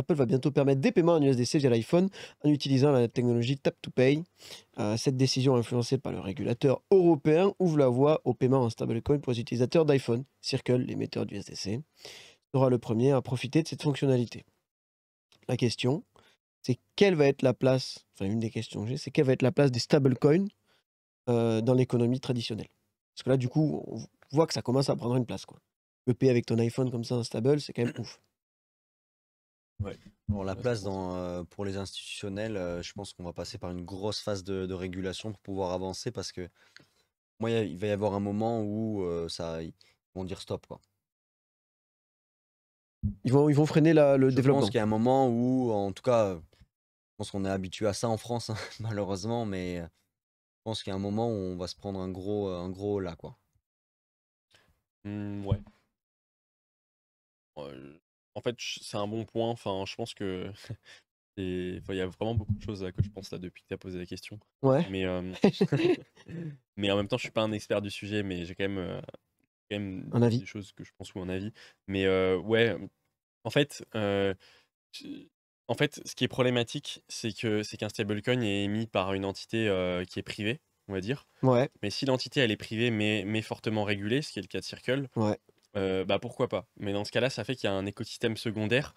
Apple va bientôt permettre des paiements en USDC via l'iPhone en utilisant la technologie Tap to Pay. Euh, cette décision influencée par le régulateur européen ouvre la voie au paiement en stablecoin pour les utilisateurs d'iPhone. Circle, l'émetteur du USDC, sera le premier à profiter de cette fonctionnalité. La question, c'est quelle va être la place, enfin une des questions que j'ai, c'est quelle va être la place des stablecoins euh, dans l'économie traditionnelle. Parce que là, du coup, on voit que ça commence à prendre une place. Quoi. payer avec ton iPhone comme ça, un stable, c'est quand même ouf. Ouais. la place dans, euh, pour les institutionnels, euh, je pense qu'on va passer par une grosse phase de, régulation pour pouvoir avancer parce que il va y avoir un moment où euh, ça, ils vont dire stop. Quoi. Ils, vont, ils vont freiner le développement. Je pense qu'il y a un moment où, en tout cas, je pense qu'on est habitué à ça en France, hein, malheureusement, mais je pense qu'il y a un moment où on va se prendre un gros, un gros là. Quoi. Mmh, ouais. En fait, c'est un bon point. Enfin, je pense que il y a vraiment beaucoup de choses à euh, que je pense là depuis que tu as posé la question. Ouais. Mais, mais en même temps, je suis pas un expert du sujet, mais j'ai quand même, un avis. des choses que je pense ou un avis. Mais ouais, en fait, en fait, ce qui est problématique, c'est que c'est qu'un stablecoin est émis par une entité qui est privée, on va dire. Ouais. Mais si l'entité elle est privée mais, mais fortement régulée, ce qui est le cas de Circle, ouais. Euh, bah pourquoi pas. Mais dans ce cas-là, ça fait qu'il y a un écosystème secondaire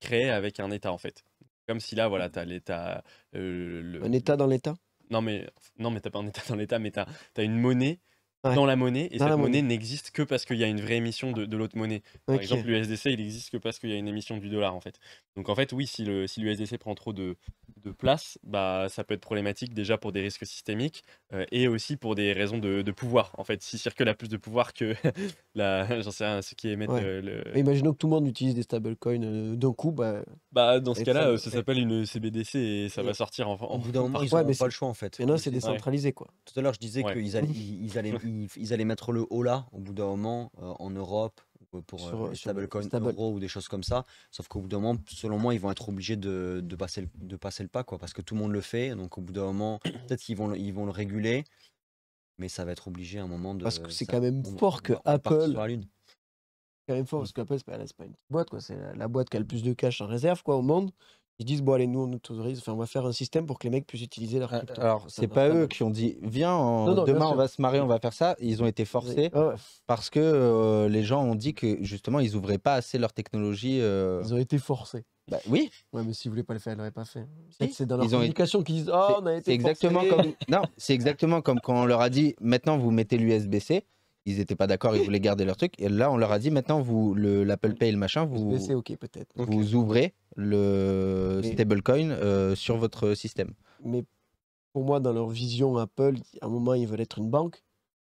créé avec un État en fait. Comme si là, voilà, mmh. t'as l'État. Euh, un État dans l'État Non mais non mais t'as pas un État dans l'État, mais t'as as une monnaie dans la monnaie et cette monnaie, n'existe que parce qu'il y a une vraie émission de, l'autre monnaie. Par exemple, l'USDC, il n'existe que parce qu'il y a une émission du dollar en fait. Donc en fait, oui, si le si l'USDC prend trop de, de place, bah ça peut être problématique déjà pour des risques systémiques euh, et aussi pour des raisons de, de pouvoir. En fait, si circule a plus de pouvoir que la, j'en sais rien, ce qui émet. Euh, imaginons que tout le monde utilise des stablecoins euh, d'un coup, bah. Bah dans ce cas-là, ça s'appelle une CBDC et ça va sortir en. en... de ils n'ont pas le choix en fait. Et non, c'est décentralisé quoi. Tout à l'heure, je disais qu'ils allaient, ils allaient ils, allaient mettre le haut là au bout d'un moment euh, en Europe euh, pour euh, stablecoin euro ou des choses comme ça. Sauf qu'au bout d'un moment, selon moi, ils vont être obligés de, de, passer, le, de passer le pas quoi, parce que tout le monde le fait. Donc au bout d'un moment, peut-être qu'ils vont, ils vont le réguler, mais ça va être obligé à un moment de. Parce que c'est quand même fort que Apple. C'est même c'est pas, une boîte, quoi. c'est la, la, boîte qui a le plus de cash en réserve quoi, au monde. Ils disent, bon, allez, nous, on autorise, enfin, on va faire un système pour que les mecs puissent utiliser leur ah, crypto. Alors, c'est pas eux qui ont dit, viens, demain, on va se marier, on va faire ça. Ils ont été forcés parce que euh, les gens ont dit que justement, ils ouvraient pas assez leur technologie. Euh. Ils ont été forcés. bah oui, Ouais, mais s'ils voulaient pas le faire, ils l'auraient pas fait. c'est dans leur Ils qu'ils disent, Oh, on a été forcés. exactement comme non, c'est exactement comme quand on leur a dit, maintenant, vous mettez l'USB-C ils n'étaient pas d'accord, ils voulaient garder leur truc. Et là, on leur a dit maintenant, vous l'Apple Pay, le machin, vous, vous ouvrez le stablecoin euh, sur votre système. Mais pour moi, dans leur vision Apple, à un moment, ils veulent être une banque.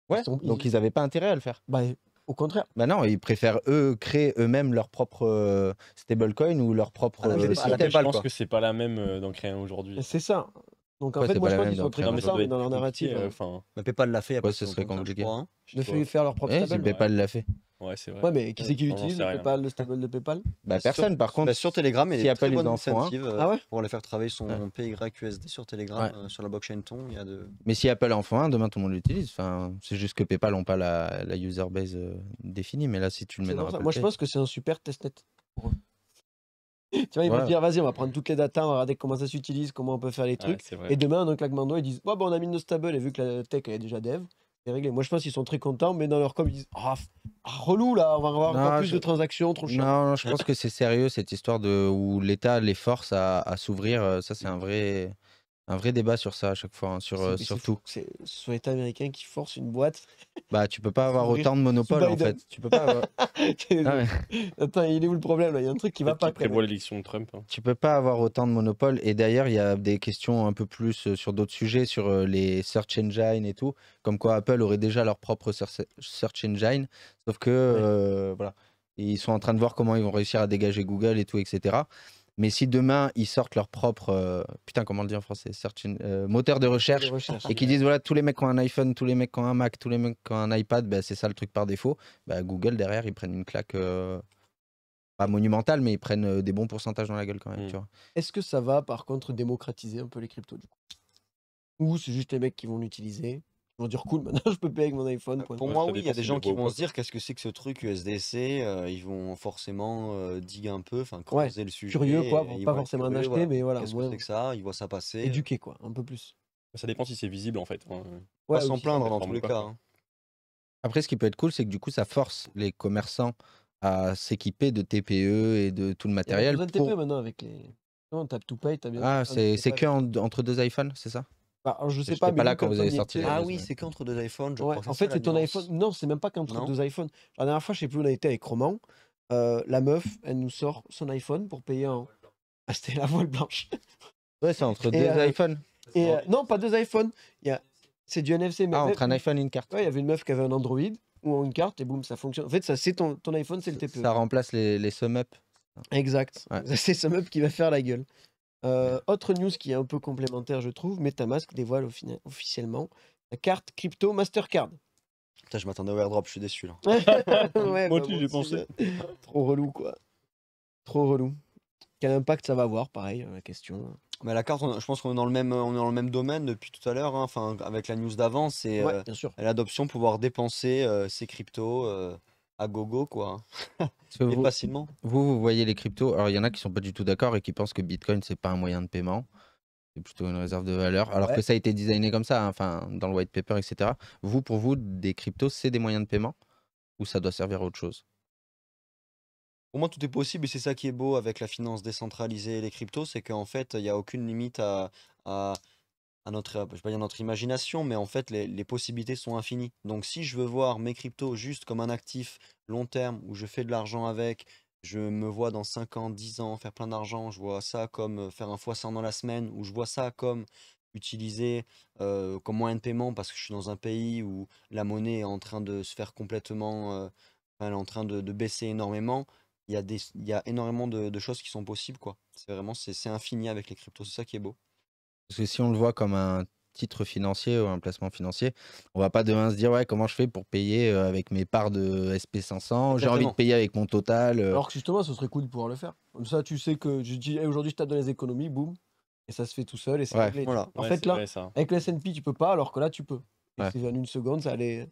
Ouais, donc ils n'avaient pas intérêt à le faire. Bah, au contraire. Bah non, ils préfèrent eux créer eux-mêmes leur propre euh, stablecoin ou leur propre. Ah, je euh, pense que c'est pas la même d'en créer un aujourd'hui. C'est ça. Donc en fait, moi je crois qu'ils sont pris comme ça, dans leur narrative. Hein. Euh, enfin, PayPal l'a fait après. Ouais, ce serait compliqué. De Je hein. ne faire leur propre stable. Hein. PayPal l'a fait. Ouais, c'est vrai. Ouais, mais qui c'est qui l'utilise le PayPal, le stable de PayPal Bah, bah personne par bah, contre. sur Telegram, il y a pas les incentives euh, ah pour aller faire travailler son PYQSD sur Telegram euh, sur la blockchain Ton, il y a de Mais si Apple enfin demain tout le monde l'utilise. c'est juste que PayPal n'ont pas la user base définie, mais là si tu le mets dans Moi je pense que c'est un super testnet pour eux tu vois, ils vont dire, vas-y, on va prendre toutes les datas, on va regarder comment ça s'utilise, comment on peut faire les trucs. et demain, un claquement de ils disent, ouais bon, on a mis nos stable, et vu que la tech, elle est déjà dev, c'est réglé. Moi, je pense qu'ils sont très contents, mais dans leur com, ils disent, ah, ah relou, là, on va avoir encore plus de transactions, trop cher. Non, je pense que c'est sérieux, cette histoire de où l'État les force à s'ouvrir. Euh, ça, c'est un vrai un vrai débat sur ça à chaque fois, hein, sur, euh, surtout. tout. C'est États qui force une boîte. Bah, tu peux pas avoir autant de monopole en fait. Tu peux pas avoir... Ah Attends, il est où le problème Il y a un truc qui va pas. Qui l'élection de Trump. Hein. Tu peux pas avoir autant de monopole. Et d'ailleurs, il y a des questions un peu plus euh, sur d'autres sujets, sur euh, les search engines et tout. Comme quoi, Apple aurait déjà leur propre search engine. Sauf que, voilà. Ils sont en train de voir comment ils vont réussir à dégager Google et tout, etc. Mais si demain ils sortent leur propre euh, putain comment le dire en français, euh, moteur de recherche, et qu'ils disent voilà tous les mecs ont un iPhone, tous les mecs ont un Mac, tous les mecs ont un iPad, bah, c'est ça le truc par défaut. Bah, Google derrière ils prennent une claque euh, pas monumentale mais ils prennent des bons pourcentages dans la gueule quand même. Hmm. Est-ce que ça va par contre démocratiser un peu les cryptos du coup Ou c'est juste les mecs qui vont l'utiliser vont dire cool, maintenant je peux payer avec mon iPhone. Ah, pour moi, oui, il y a des gens qui vont se dire qu'est-ce que c'est que ce truc USDC euh, Ils vont forcément euh, diguer un peu, enfin creuser le sujet. Curieux quoi, vont pas forcément en acheter, mais voilà. Qu'est-ce que c'est que ça Ils voient ça passer. Éduquer quoi, un peu plus. Ça dépend si c'est visible en fait. Hein. Ouais, pas s'en plaindre dans tous les cas. Hein. Après, ce qui peut être cool, c'est que du coup, ça force les commerçants à s'équiper de TPE et de tout le matériel. Il y a besoin de TPE maintenant avec les. Non, tape tout pay, t'as bien. Ah, c'est que entre deux iPhones, c'est ça bah, je sais pas, mais là quand vous avez sorti. Ah oui, c'est qu'entre deux iPhones. en fait, c'est ton iPhone. Non, c'est même pas qu'entre deux iPhones. La dernière fois, je sais plus, où on a été avec Roman. Euh, la meuf, elle nous sort son iPhone pour payer un. Ah, c'était la voile blanche. ouais, c'est entre deux euh, iPhones. Et euh, non, pas deux iPhones. a... C'est du NFC. Mais ah, entre un iPhone et une carte. Ouais, il y avait une meuf qui avait un Android ou une carte et boum, ça fonctionne. En fait, ça, c'est ton, ton, iPhone, c'est le TPE. Ça e. remplace les, les sum-up. Exact. C'est sum-up qui va faire la gueule. Euh, autre news qui est un peu complémentaire, je trouve, MetaMask dévoile officiellement la carte crypto Mastercard. Putain, je m'attendais au airdrop, je suis déçu là. Moi, bah, aussi j'ai pensé. Trop relou quoi. Trop relou. Quel impact ça va avoir, pareil, euh, la question. Mais la carte, je pense qu'on est dans le même, on est dans le même domaine depuis tout à l'heure. Hein. Enfin, avec la news d'avant, c'est euh, l'adoption pouvoir dépenser ses cryptos à gogo, quoi. vous, facilement. Vous, vous voyez les cryptos. Alors, il y en a qui sont pas du tout d'accord et qui pensent que Bitcoin, c'est pas un moyen de paiement. C'est plutôt une réserve de valeur. Alors que ça a été designé comme ça, hein, enfin, dans le white paper, etc. Vous, pour vous, des cryptos, c'est des moyens de paiement ou ça doit servir à autre chose Pour moi, tout est possible et c'est ça qui est beau avec la finance décentralisée et les cryptos, c'est qu'en fait, il n'y a aucune limite à à notre, pas dire notre imagination, mais en fait, les, possibilités sont infinies. Donc, si je veux voir mes cryptos juste comme un actif long terme où je fais de l'argent avec, je me vois dans 5 ans, 10 ans faire plein d'argent, je vois ça comme euh, faire un fois 100 dans la semaine, ou je vois ça comme utiliser euh, comme moyen de paiement parce que je suis dans un pays où la monnaie est en train de se faire complètement, euh, elle est en train de, baisser énormément. Il y a, des, il y a énormément de, choses qui sont possibles, quoi. C'est vraiment, c'est infini avec les cryptos, c'est ça qui est beau. Parce que si on le voit comme un titre financier ou un placement financier, on va pas demain se dire ouais comment je fais pour payer avec mes parts de SP500, j'ai envie de payer avec mon total. Alors que justement ce serait cool de pouvoir le faire. Comme ça tu sais que je dis aujourd'hui je tape dans les économies, boum, et ça se fait tout seul et c'est En fait là, avec le S&P tu peux pas alors que là tu peux. Ouais. C'est en une seconde ça allait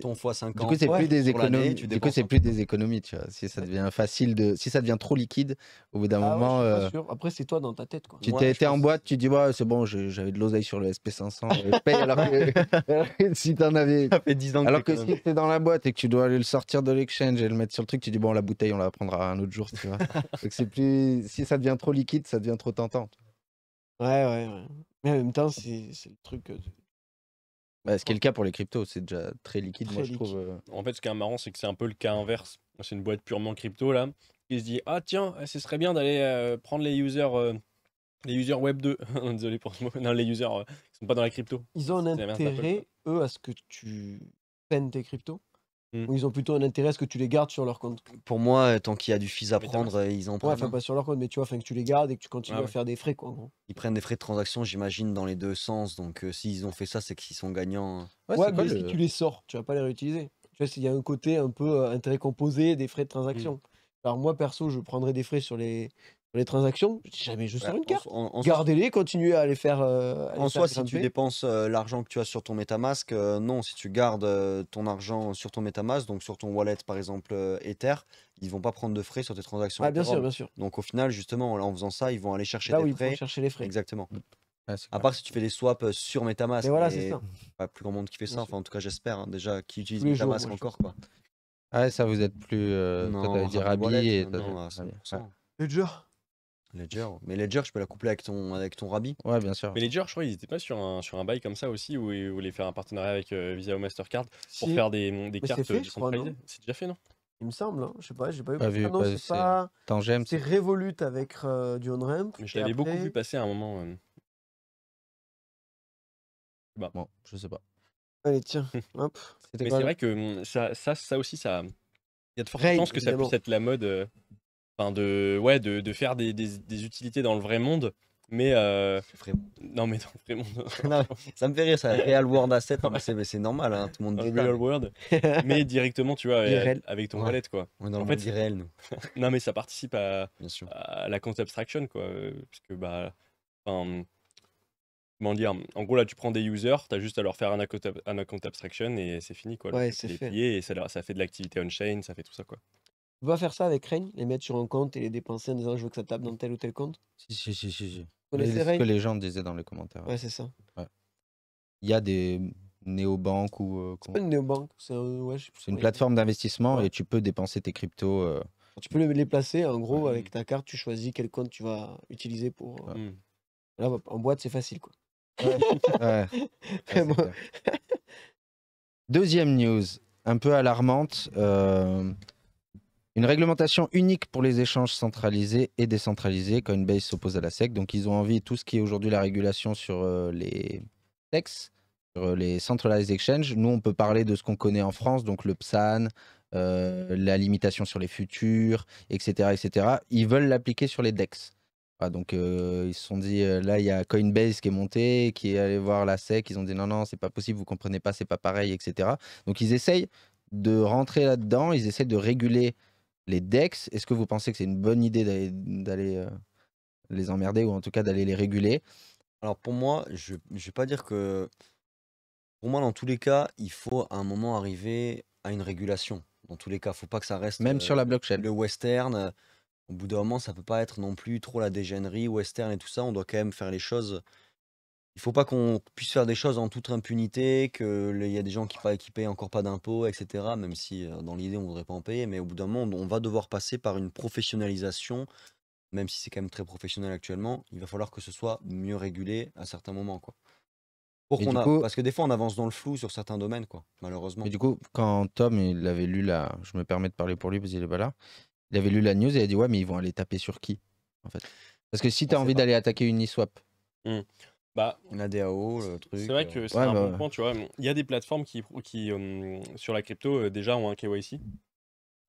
ton fois 50 du coup, c'est plus des économies. Du coup, c'est plus des économies. Tu vois, si ça devient facile de, si ça devient trop liquide, au bout d'un ah moment. Euh, Après, c'est toi dans ta tête. Tu t'es été en boîte, tu dis c'est bon, j'avais de l'oseille sur le SP500. paye, alors que si t'en avais. Ça fait 10 ans. Alors que, si t'es dans la boîte et que tu dois aller le sortir de l'exchange et le mettre sur le truc, tu dis bon, la bouteille, on la prendra un autre jour. Tu vois. c'est plus. Si ça devient trop liquide, ça devient trop tentant. Ouais, ouais, ouais. Mais en même temps, c'est le truc. Que... Euh, bah, ce qui est le cas pour les cryptos, c'est déjà très liquide, moi je trouve. Euh. En fait, ce qui est marrant, c'est que c'est un peu le cas inverse. C'est une boîte purement crypto là, qui se dit ah tiens, eh, ce serait bien d'aller euh, prendre les users, euh, les users Web 2. Désolé pour ce mot. Non, les users qui sont pas dans la crypto. Ils ont un intérêt eux à ce que tu peines tes cryptos Mm. ils ont plutôt un intérêt à ce que tu les gardes sur leur compte. Pour moi, euh, tant qu'il y a du fils à prendre, euh, ils en prennent. Ouais, enfin, hein. pas sur leur compte, mais tu vois, que tu les gardes et que tu continues à faire des frais, quoi. Ils prennent des frais de transaction, j'imagine, dans les deux sens. Donc, euh, s'ils ont fait ça, c'est qu'ils sont gagnants. Hein. Ouais, mais si tu les sors, tu vas pas les réutiliser. Tu vois, il y a un côté un peu intérêt composé des frais de transaction. Mm. Alors, moi, perso, je prendrais des frais sur les, les transactions, jamais juste sur une carte. Gardez-les, continuez à les faire. Euh, en soi, si tu dépenses euh, l'argent que tu as sur ton MetaMask, euh, non, si tu gardes ton argent sur ton MetaMask, donc sur ton wallet par exemple Ether, ils vont pas prendre de frais sur tes transactions. Ah, bien sûr, bien sûr. Donc au final, justement, en faisant ça, ils vont aller chercher là frais. chercher les frais. Exactement. à part si tu fais des swaps sur MetaMask. Mais voilà, c'est ça. Pas plus grand monde qui fait ça. enfin, en tout cas, j'espère hein, déjà qui utilise MetaMask encore. Quoi. Ah, ça, vous êtes plus. Non, toi, dire et. Ledger. Mais Ledger, je peux la coupler avec ton, avec ton Rabi. Ouais, bien sûr. Mais Ledger, je crois qu'ils étaient pas sur un, sur un bail comme ça aussi, où ils voulaient faire un partenariat avec euh, Visa ou Mastercard pour faire des, des cartes qui euh, C'est déjà fait, non Il me semble, hein. je sais pas, j'ai pas, pas vu. Ah non, c'est pas. C'est Revolut avec euh, du on-ramp. je l'avais beaucoup vu passer à un moment. Bah. Bon, je sais pas. Allez, tiens, Mais c'est vrai que hum, ça, ça, ça aussi, ça. Il y a de fortes chances que ça puisse être la mode de, ouais, de, de faire des, des, utilités dans le vrai monde. Mais euh, non, mais dans le vrai monde. ça me fait rire, ça. Real World Asset, c'est normal, hein, tout le monde dit. Real World. mais directement, tu vois, avec, ton wallet, quoi. On en non, mais ça participe à, la compte abstraction, quoi. Euh, parce que, bah, enfin, comment dire En gros, là, tu prends des users, tu as juste à leur faire un account, un abstraction et c'est fini, quoi. Ouais, c'est et ça, ça fait de l'activité on-chain, ça fait tout ça, quoi peux faire ça avec Rain, les mettre sur un compte et les dépenser en disant je veux que ça tape dans tel ou tel compte Si, si, si, si. C'est ce que les gens disaient dans les commentaires. Ouais, c'est ça. Il y a des néobanques ou. Euh, c'est une néobanque, c'est une plateforme d'investissement et tu peux dépenser tes cryptos. Euh, tu peux les placer, en gros, avec ta carte, tu choisis quel compte tu vas utiliser pour. Euh, Là, en boîte, c'est facile, quoi. Ouais. Deuxième news, un peu alarmante. Une réglementation unique pour les échanges centralisés et décentralisés. Coinbase s'oppose à la SEC. Donc, ils ont envie, tout ce qui est aujourd'hui la régulation sur euh, les DEX, sur euh, les centralized exchanges. Nous, on peut parler de ce qu'on connaît en France, donc le PSAN, euh, la limitation sur les futurs, etc., etc. Ils veulent l'appliquer sur les DEX. donc ils se sont dit, là il y a Coinbase qui est monté, qui est allé voir la SEC, ils ont dit non, non, c'est pas possible, vous comprenez pas, c'est pas pareil, etc. Donc ils essayent de rentrer là-dedans, ils essayent de réguler les DEX, est-ce que vous pensez que c'est une bonne idée d'aller euh, les emmerder ou en tout cas d'aller les réguler Alors pour moi, je ne vais pas dire que... Pour moi, dans tous les cas, il faut à un moment arriver à une régulation. Dans tous les cas, il faut pas que ça reste... Même sur la euh, blockchain. Le western, au bout d'un moment, ça ne peut pas être non plus trop la dégénerie, western et tout ça. On doit quand même faire les choses il ne faut pas qu'on puisse faire des choses en toute impunité, qu'il y a des gens qui ne payent encore pas d'impôts, etc. Même si euh, dans l'idée, on ne voudrait pas en payer, mais au bout d'un moment, on va devoir passer par une professionnalisation, même si c'est quand même très professionnel actuellement. Il va falloir que ce soit mieux régulé à certains moments. Quoi. Pour Parce que des fois, on avance dans le flou sur certains domaines, quoi, malheureusement. Mais du coup, quand Tom, il avait lu la. Je me permets de parler pour lui parce qu'il n'est pas là. Il avait lu la news et il a dit Ouais, mais ils vont aller taper sur qui en fait Parce que si tu as envie d'aller attaquer une swap mmh. Bah, la DAO, le truc. C'est vrai que euh. c'est un bon bah, point, tu vois. Il y a des plateformes qui, qui euh, sur la crypto, euh, déjà ont un KYC.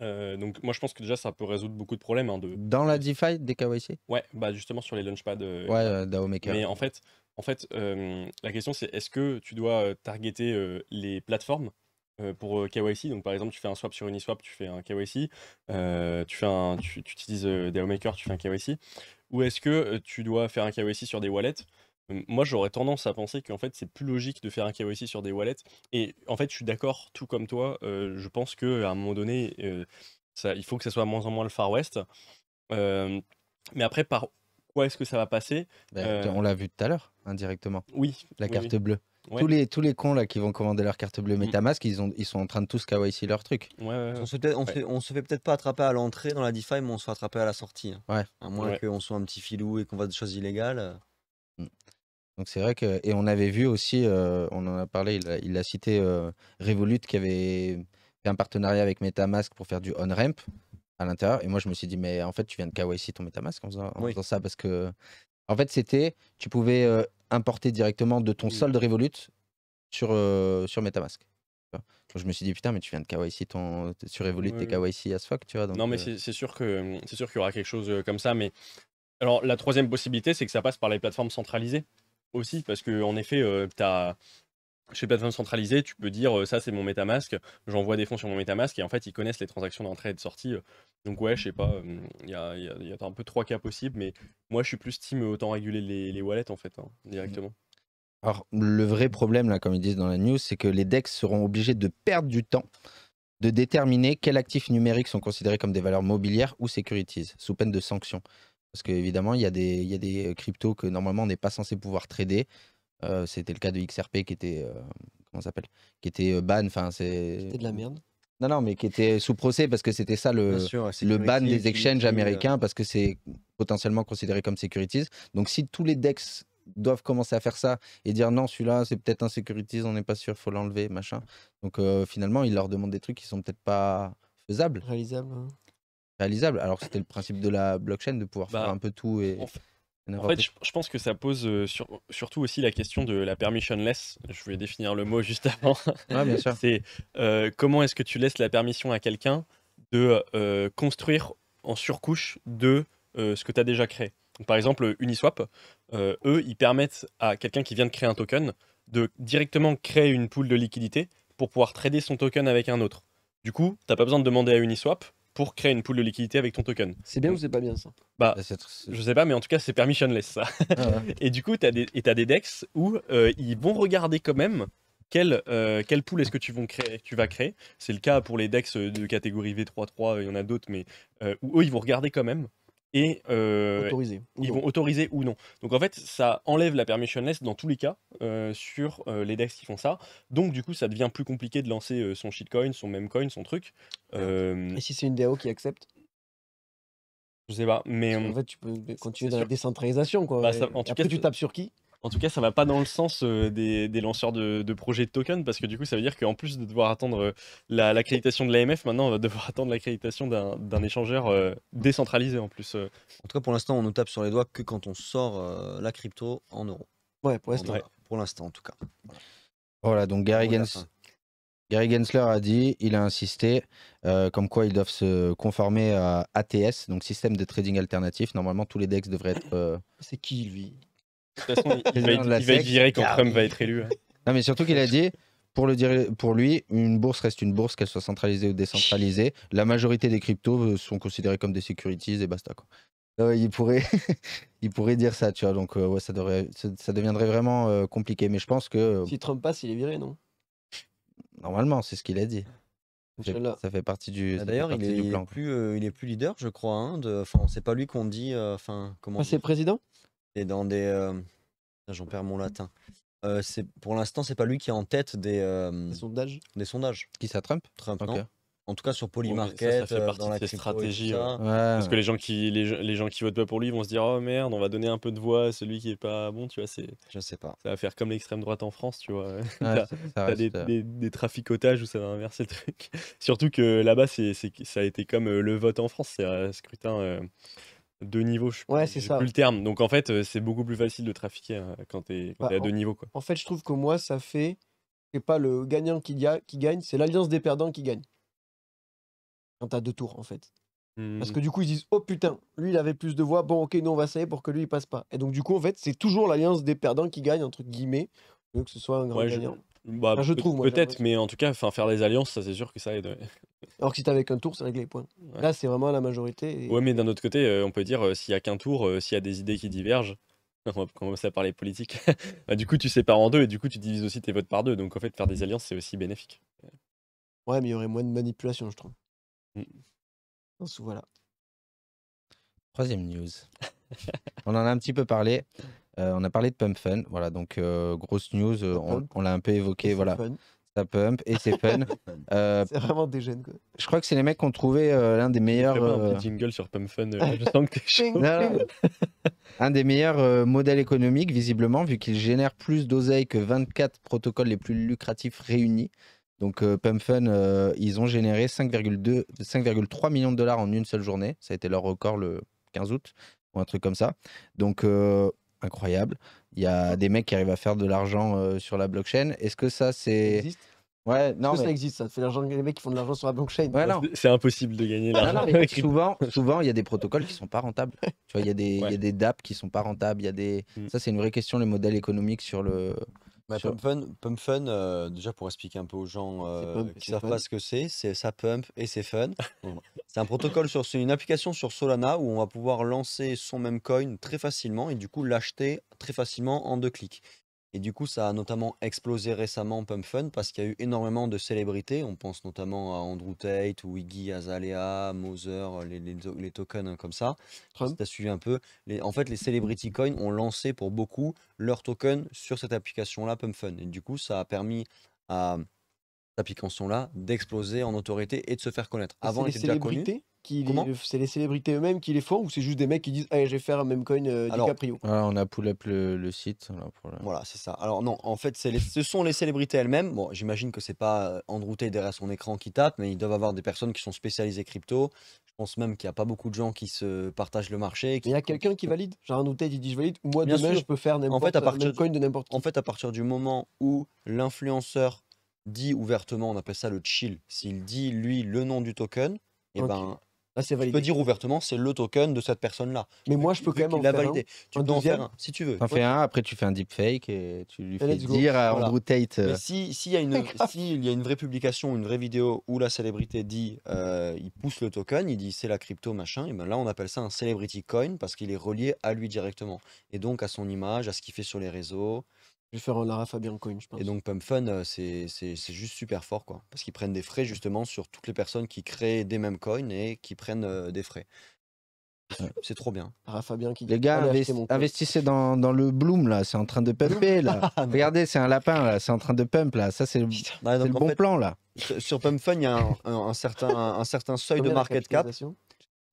donc, moi, je pense que déjà, ça peut résoudre beaucoup de problèmes. Hein, de... Dans la DeFi, des KYC Ouais, bah justement sur les launchpads. ouais, DAO Maker. Mais en fait, en fait la question, c'est est-ce que tu dois targeter les plateformes pour KYC, donc par exemple tu fais un swap sur Uniswap, tu fais un KYC, tu, fais un, tu utilises DAO Maker, tu fais un KYC, ou est-ce que tu dois faire un KYC sur des wallets moi, j'aurais tendance à penser qu'en fait, c'est plus logique de faire un KYC sur des wallets. Et en fait, je suis d'accord, tout comme toi. je pense qu'à un moment donné, ça, il faut que ça soit moins en moins le Far West. mais après, par quoi est-ce que ça va passer bah, On l'a vu tout à l'heure, indirectement. Oui. La carte bleue. Tous, les, tous les cons là, qui vont commander leur carte bleue mmh. Metamask, ils, ont, ils sont en train de tous KYC leur truc. on, se se, fait peut-être pas attraper à l'entrée dans la DeFi, mais on se fait attraper à la sortie. Hein. Ouais. À moins qu'on soit un petit filou et qu'on fasse des choses illégales. Mmh. Euh, donc c'est vrai que et on avait vu aussi, euh, on en a parlé, il a, cité euh, Revolut qui avait fait un partenariat avec MetaMask pour faire du on ramp à l'intérieur. Et moi je me suis dit mais en fait tu viens de KYC ton MetaMask en faisant, ça parce que en fait c'était tu pouvais euh, importer directement de ton solde Revolut sur sur MetaMask. Donc je me suis dit putain mais tu viens de KYC ton sur Revolut t'es KYC as fuck tu vois. non mais c'est sûr que c'est sûr qu'il y aura quelque chose comme ça mais alors la troisième possibilité c'est que ça passe par les plateformes centralisées aussi, parce que en effet, tu as chez plateforme centralisée, tu peux dire ça c'est mon MetaMask, j'envoie des fonds sur mon MetaMask et en fait ils connaissent les transactions d'entrée et de sortie. Donc ouais, je sais pas, il y a, y a, un peu trois cas possibles, mais moi je suis plus team autant réguler les, wallets en fait hein, mmh. directement. Alors le vrai problème là, comme ils disent dans la news, c'est que les DEX seront obligés de perdre du temps de déterminer quels actifs numériques sont considérés comme des valeurs mobilières ou securities sous peine de sanctions. Parce qu'évidemment, il y, a des, il y a des cryptos que normalement on n'est pas censé pouvoir trader. C'était le cas de XRP qui était, comment s'appelle Qui était ban. Enfin, c'est. C'était de la merde. Non, non, mais qui était sous procès parce que c'était ça le, le ban des exchanges euh, américains parce que c'est potentiellement considéré comme securities. Donc si tous les DEX doivent commencer à faire ça et dire non, celui-là, c'est peut-être un securities, on n'est pas sûr, faut l'enlever, machin. Donc finalement, ils leur demandent des trucs qui sont peut-être pas faisables. Réalisables. Hein réalisable, alors c'était le principe de la blockchain de pouvoir faire bah, un peu tout et. En fait, je, pense que ça pose euh, sur, surtout aussi la question de la permissionless. Je vais définir le mot juste avant. bien sûr. C'est euh, comment est-ce que tu laisses la permission à quelqu'un de euh, construire en surcouche de ce que tu as déjà créé. par exemple, Uniswap, eux, ils permettent à quelqu'un qui vient de créer un token de directement créer une pool de liquidité pour pouvoir trader son token avec un autre. Du coup, tu n'as pas besoin de demander à Uniswap, pour créer une poule de liquidité avec ton token. C'est bien ou c'est pas bien ça bah, bah Je sais pas, mais en tout cas, c'est permissionless ça. Ah, et du coup, tu as, des decks où euh, ils vont regarder quand même quelle, euh, poule est-ce que tu, vont créer, tu vas créer. C'est le cas pour les DEX euh, de catégorie V3-3, il y en a d'autres, mais où eux, ils vont regarder quand même et euh, ils vont autoriser ou non. Donc en fait, ça enlève la permissionless dans tous les cas euh, sur euh, les DEX qui font ça. Donc du coup, ça devient plus compliqué de lancer son shitcoin, son memecoin, son truc. Et si c'est une DAO qui accepte Je sais pas, mais en fait, tu peux continuer dans la décentralisation quoi. Bah, en tout cas, tu tapes sur qui en tout cas, ça va pas dans le sens euh, des, lanceurs de, projets de token, parce que du coup, ça veut dire qu'en plus de devoir attendre euh, l'accréditation de l'AMF, maintenant, on va devoir attendre l'accréditation d'un échangeur euh, décentralisé en plus. En tout cas, pour l'instant, on ne tape sur les doigts que quand on sort la crypto en euros. Ouais, pour l'instant. Pour l'instant, en tout cas. Voilà, donc Gary, Gary Gensler a dit, il a insisté, comme quoi ils doivent se conformer à ATS, donc système de trading alternatif. Normalement, tous les DEX devraient être. C'est qui lui il, va, être, viré quand Trump va être élu. Non, mais surtout qu'il a dit, pour, le pour lui, une bourse reste une bourse, qu'elle soit centralisée ou décentralisée. La majorité des cryptos euh, sont considérées comme des securities et basta. Quoi. Euh, il, pourrait il pourrait dire ça, tu vois. Donc, euh, ouais, ça, ça, deviendrait vraiment compliqué. Mais je pense que. Si Trump passe, il est viré, non Normalement, c'est ce qu'il a dit. Ça fait partie du. Bah, d'ailleurs, il, est, plus, il est plus leader, je crois. Hein, c'est pas lui qu'on dit. Enfin, comment. Ah, c'est président et dans des. Euh, j'en perds mon latin. Euh, c'est pour l'instant, c'est pas lui qui est en tête euh, des, sondages. Des sondages. Qui ça, Trump Trump, non en tout cas sur Polymarket, ça, fait partie de ses stratégies. Parce que les gens, qui, les, gens qui votent pas pour lui vont se dire Oh merde, on va donner un peu de voix à celui qui est pas bon, tu vois. c'est Je sais pas. Ça va faire comme l'extrême droite en France, tu vois. t'as, des, des, traficotages où ça va inverser le truc. Surtout que là-bas, c'est, ça a été comme le vote en France, c'est un scrutin deux niveaux. Je ouais, c'est plus le terme. Donc en fait, euh, c'est beaucoup plus facile de trafiquer hein, quand t'es bah, à deux niveaux. Quoi. En fait, je trouve que moi, ça fait. C'est pas le gagnant qui, a qui gagne, c'est l'alliance des perdants qui gagne. Quand t'as deux tours, en fait. Parce mmh. que du coup, ils disent Oh putain, lui il avait plus de voix, bon ok, nous on va essayer pour que lui il passe pas. Et donc, du coup, en fait, c'est toujours l'alliance des perdants qui gagne, entre guillemets, que ce soit un grand gagnant. Bah, je trouve. Peut-être, mais en tout cas, faire des alliances, ça c'est sûr que ça aide. Alors que si t'avais avec un tour, c'est réglé, les points Là, c'est vraiment la majorité. Ouais, mais d'un autre côté, euh, on peut dire euh, s'il y a qu'un tour, euh, s'il y a des idées qui divergent, on va commencer à parler politique. Bah, du coup, tu sépares en deux et du coup, tu divises aussi tes votes par deux. Donc en fait, faire des alliances, c'est aussi bénéfique. Ouais, mais il y aurait moins de manipulation, je trouve. Mm. Voilà. Troisième news. on en a un petit peu parlé. Euh, on a parlé de Pump Fun. Voilà, donc euh, grosse news. Euh, on, l'a un peu évoqué. Voilà. Ça pump et c'est fun. c'est vraiment des Je crois que c'est les mecs qui ont trouvé l'un des meilleurs. Un jingle sur Pump Fun. un des meilleurs modèles économiques visiblement vu qu'il génère plus d'oseille que 24 protocoles les plus lucratifs réunis. Donc Pump Fun, ils ont généré 5,3 millions de dollars en une seule journée. Ça a été leur record le 15 août ou un truc comme ça. Donc, euh, incroyable. Il y a des mecs qui arrivent à faire de l'argent euh, sur la blockchain. Est-ce que ça, c'est. Ouais, non. ça existe, ça. Fait les mecs qui font de l'argent sur la blockchain. Ouais, c'est impossible de gagner l'argent. souvent, souvent, il y a des protocoles qui sont pas rentables. Tu vois, il y, a des, ouais. y a des dApps qui sont pas rentables. Il y a des. Mm. Ça, c'est une vraie question, les modèles économiques sur le, bah, pump Fun, Fun, euh, déjà pour expliquer un peu aux gens euh, qui ne savent pas ce que c'est, c'est ça pump et c'est fun. C'est un protocole sur c'est une application sur Solana où on va pouvoir lancer son même coin très facilement et du coup l'acheter très facilement en deux clics. Et du coup, ça a notamment explosé récemment Pump Fun parce qu'il y a eu énormément de célébrités. On pense notamment à Andrew Tate, Wiggy, Azalea, Moser, les, tokens hein, comme ça. suivi un peu. en fait, les Celebrity Coins ont lancé pour beaucoup leurs tokens sur cette application-là, Pump Fun. Et du coup, ça a permis à cette application-là d'exploser en autorité et de se faire connaître. Avant, ils étaient déjà connus c'est les célébrités eux-mêmes qui les font ou c'est juste des mecs qui disent hey, je vais faire un même coin euh, de caprio ah, on a pull le, site voilà c'est ça alors non en fait ce sont les célébrités elles-mêmes bon j'imagine que c'est pas Andrew euh, Tate derrière son écran qui tape mais ils doivent avoir des personnes qui sont spécialisées crypto je pense même qu'il n'y a pas beaucoup de gens qui se partagent le marché. il y a quelqu'un qui valide. Genre un Tate, il dit je valide. moi, je peux faire n'importe en fait, à partir coin de n'importe En fait, à partir du moment où l'influenceur dit ouvertement, on appelle ça le chill, s'il dit lui le nom du token, et eh ben c'est Tu peux dire ouvertement, c'est le token de cette personne-là. Mais moi, je peux quand même en faire Un. Tu peux en faire un, si tu veux. Tu en fais un, après tu fais un deepfake et tu lui fais dire à Andrew Tate. Euh, Mais si s'il y, a une vraie publication, une vraie vidéo où la célébrité dit, euh, il pousse le token, il dit c'est la crypto machin, et ben là on appelle ça un celebrity coin parce qu'il est relié à lui directement et donc à son image, à ce qu'il fait sur les réseaux. Je vais faire un Coin, je pense. Et donc Pump Fun, euh, c'est juste super fort, quoi. Parce qu'ils prennent des frais, justement, sur toutes les personnes qui créent des mêmes coins et qui prennent euh, des frais. C'est trop bien. qui Les gars, investissez dans, dans, le Bloom là, c'est en train de pumper là. Ah, Regardez, c'est un lapin là, c'est en train de pump là. Ça, c'est le, bah, bon plan là. Sur Pump Fun, il y a un, certain, un certain seuil de market cap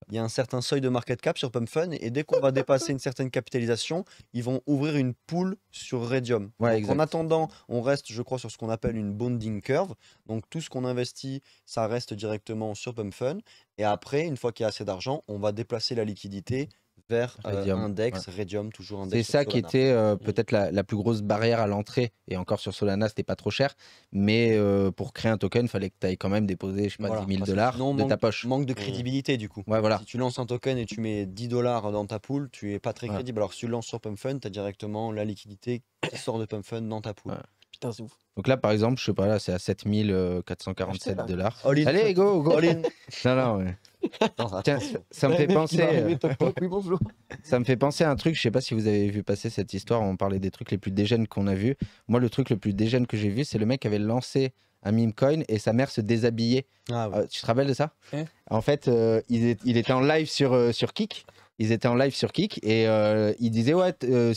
il y a un certain seuil de market cap sur PumpFun et dès qu'on va dépasser une certaine capitalisation, ils vont ouvrir une poule sur Radium. en attendant, on reste, je crois, sur ce qu'on appelle une bonding curve. Donc tout ce qu'on investit, ça reste directement sur PumpFun. Et après, une fois qu'il y a assez d'argent, on va déplacer la liquidité euh, index, Radium, toujours Index. C'est ça qui était euh, mm. peut-être la, plus grosse barrière à l'entrée. Et encore sur Solana, c'était pas trop cher. Mais euh, pour créer un token, il fallait que tu ailles quand même déposer, je sais pas, 10 000 dollars de ta poche. Manque de crédibilité du coup. voilà. Si tu lances un token et tu mets 10 dollars dans ta poule tu es pas très crédible. Alors si tu lances sur PumpFun, tu as directement la liquidité qui sort de fun dans ta poule Putain, c'est ouf. Donc là, par exemple, je sais pas, là, c'est à 7447 dollars. Allez, go, go. All in. ça me fait penser. Euh, ça me fait penser à un truc. Je sais pas si vous avez vu passer cette histoire. On parlait des trucs les plus dégènes qu'on a vus. Moi, le truc le plus dégène que j'ai vu, c'est le mec qui avait lancé un meme coin et sa mère se déshabillait. Ah euh, tu te rappelles de ça eh En fait, euh, il, était en live sur, sur Kik. Ils étaient en live sur Kik et il disait ouais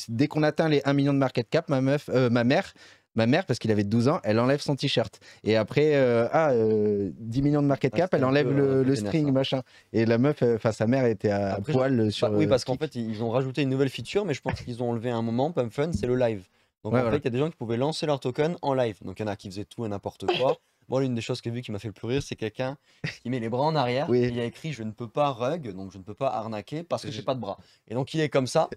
dès qu'on atteint les 1 million de market cap ma meuf ma mère Ma mère, parce qu'il avait 12 ans, elle enlève son t-shirt. Et après, euh, ah, 10 euh, millions de market ah, cap, elle enlève le, string, machin. Et la meuf, euh, enfin, sa mère était à poil sur. oui, parce qu'en fait, ils ont rajouté une nouvelle feature, mais je pense qu'ils ont enlevé un moment. Pump Fun, c'est le live. Donc en fait, il y a des gens qui pouvaient lancer leur token en live. Donc il y en a qui faisaient tout et n'importe quoi. Moi, l'une des choses que j'ai vu qui m'a fait le plus rire, c'est quelqu'un qui met les bras en arrière. il a écrit Je ne peux pas rug, donc je ne peux pas arnaquer parce que j'ai pas de bras. Et donc il est comme ça.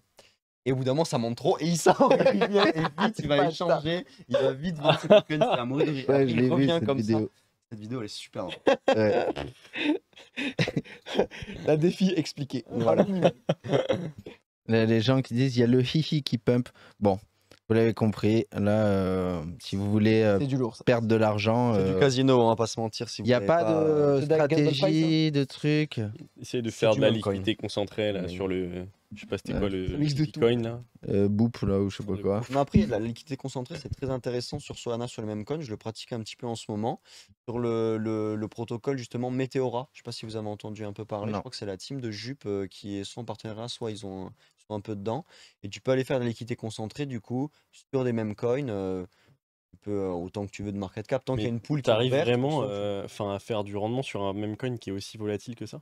Et au bout d'un moment, ça monte trop et il sort. Et, et vite, il va échanger. Il va vite voir ses tokens. C'est un mourir il revient comme ça. Cette vidéo, elle est super La défi expliquée. Voilà. Les gens qui disent il y a le hihi qui pump. Bon, vous l'avez compris, là, euh, si vous voulez euh, perdre de l'argent, C'est du euh, casino, on hein, va pas se mentir. il n'y a pas de stratégie, de trucs. Essayez de faire de la hein. liquidité concentrée là, sur le. Je sais pas c'était quoi le, mix de là. boop, là, ou je sais pas quoi. après, la liquidité concentrée, c'est très intéressant sur Solana, sur le même coin. Je le pratique un petit peu en ce moment. Sur le, le- protocole, justement, Meteora. Je sais pas si vous avez entendu un peu parler. Je crois que c'est la team de Jupe qui est soit en partenariat, soit ils ont, un peu dedans. Et tu peux aller faire de l'équité concentrée, du coup, sur des mêmes coins. Euh, euh, autant que tu veux de market cap. Tant qu'il y a une poule qui arrives vraiment euh, enfin à faire du rendement sur un même coin qui est aussi volatile que ça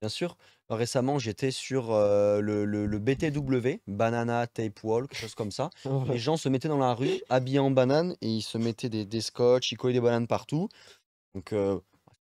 Bien sûr. Récemment, j'étais sur le, le, BTW, Banana Tape Wall, quelque chose comme ça. Ah Les gens se mettaient dans la rue, habillés en banane, et ils se mettaient des, des scotch, ils collaient des bananes partout. Donc,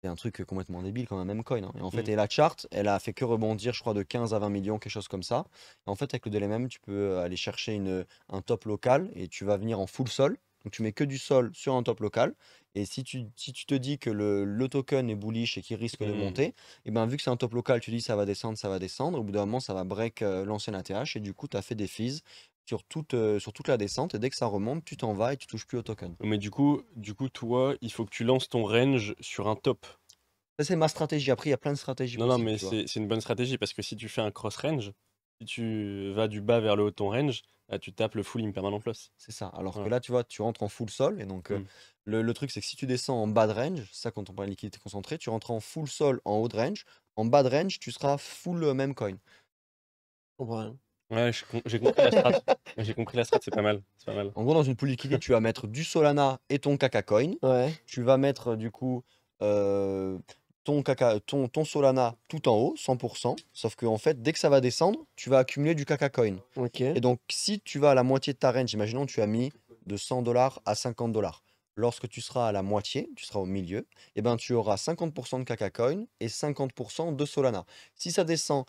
c'est un truc complètement débile quand même, coin. Hein. Et en fait, mm. et la charte, elle a fait que rebondir, je crois, de 15 à 20 millions, quelque chose comme ça. en fait, avec le DLMM, tu peux aller chercher une, un top local et tu vas venir en full sol. Donc tu mets que du sol sur un top local. Et si tu, te dis que le, token est bullish et qu'il risque de mm. monter, et eh ben vu que c'est un top local, tu dis ça va descendre, ça va descendre. Au bout d'un moment, ça va break euh, l'ancien ATH et du coup, tu as fait des fees sur toute, euh, sur toute la descente. Et dès que ça remonte, tu t'en vas et tu touches plus au token. Mais du coup, du coup, toi, il faut que tu lances ton range sur un top. Ça, c'est ma stratégie. Après, il y a plein de stratégies. Non, non, mais c'est, une bonne stratégie parce que si tu fais un cross range, si tu vas du bas vers le haut ton range, bah, tu tapes le full impermanent plus C'est ça. Alors que là, tu vois, tu rentres en full sol. Et donc, euh, mm. le, truc, c'est que si tu descends en bas de range, ça, quand on parle de liquidité concentrée, tu rentres en full sol en haut de range. En bas de range, tu seras full euh, même coin. Ouais, j'ai compris la strat. j'ai compris la strat, c'est pas mal. C'est pas mal. En gros, dans une poule liquide tu vas mettre du Solana et ton caca Coin. Ouais. Tu vas mettre euh, du coup euh, ton, caca ton, ton Solana tout en haut, 100%. Sauf que en fait, dès que ça va descendre, tu vas accumuler du caca Coin. Ok. Et donc, si tu vas à la moitié de ta range, imaginons tu as mis de 100 dollars à 50 dollars. Lorsque tu seras à la moitié, tu seras au milieu, et eh ben tu auras 50% de caca Coin et 50% de Solana. Si ça descend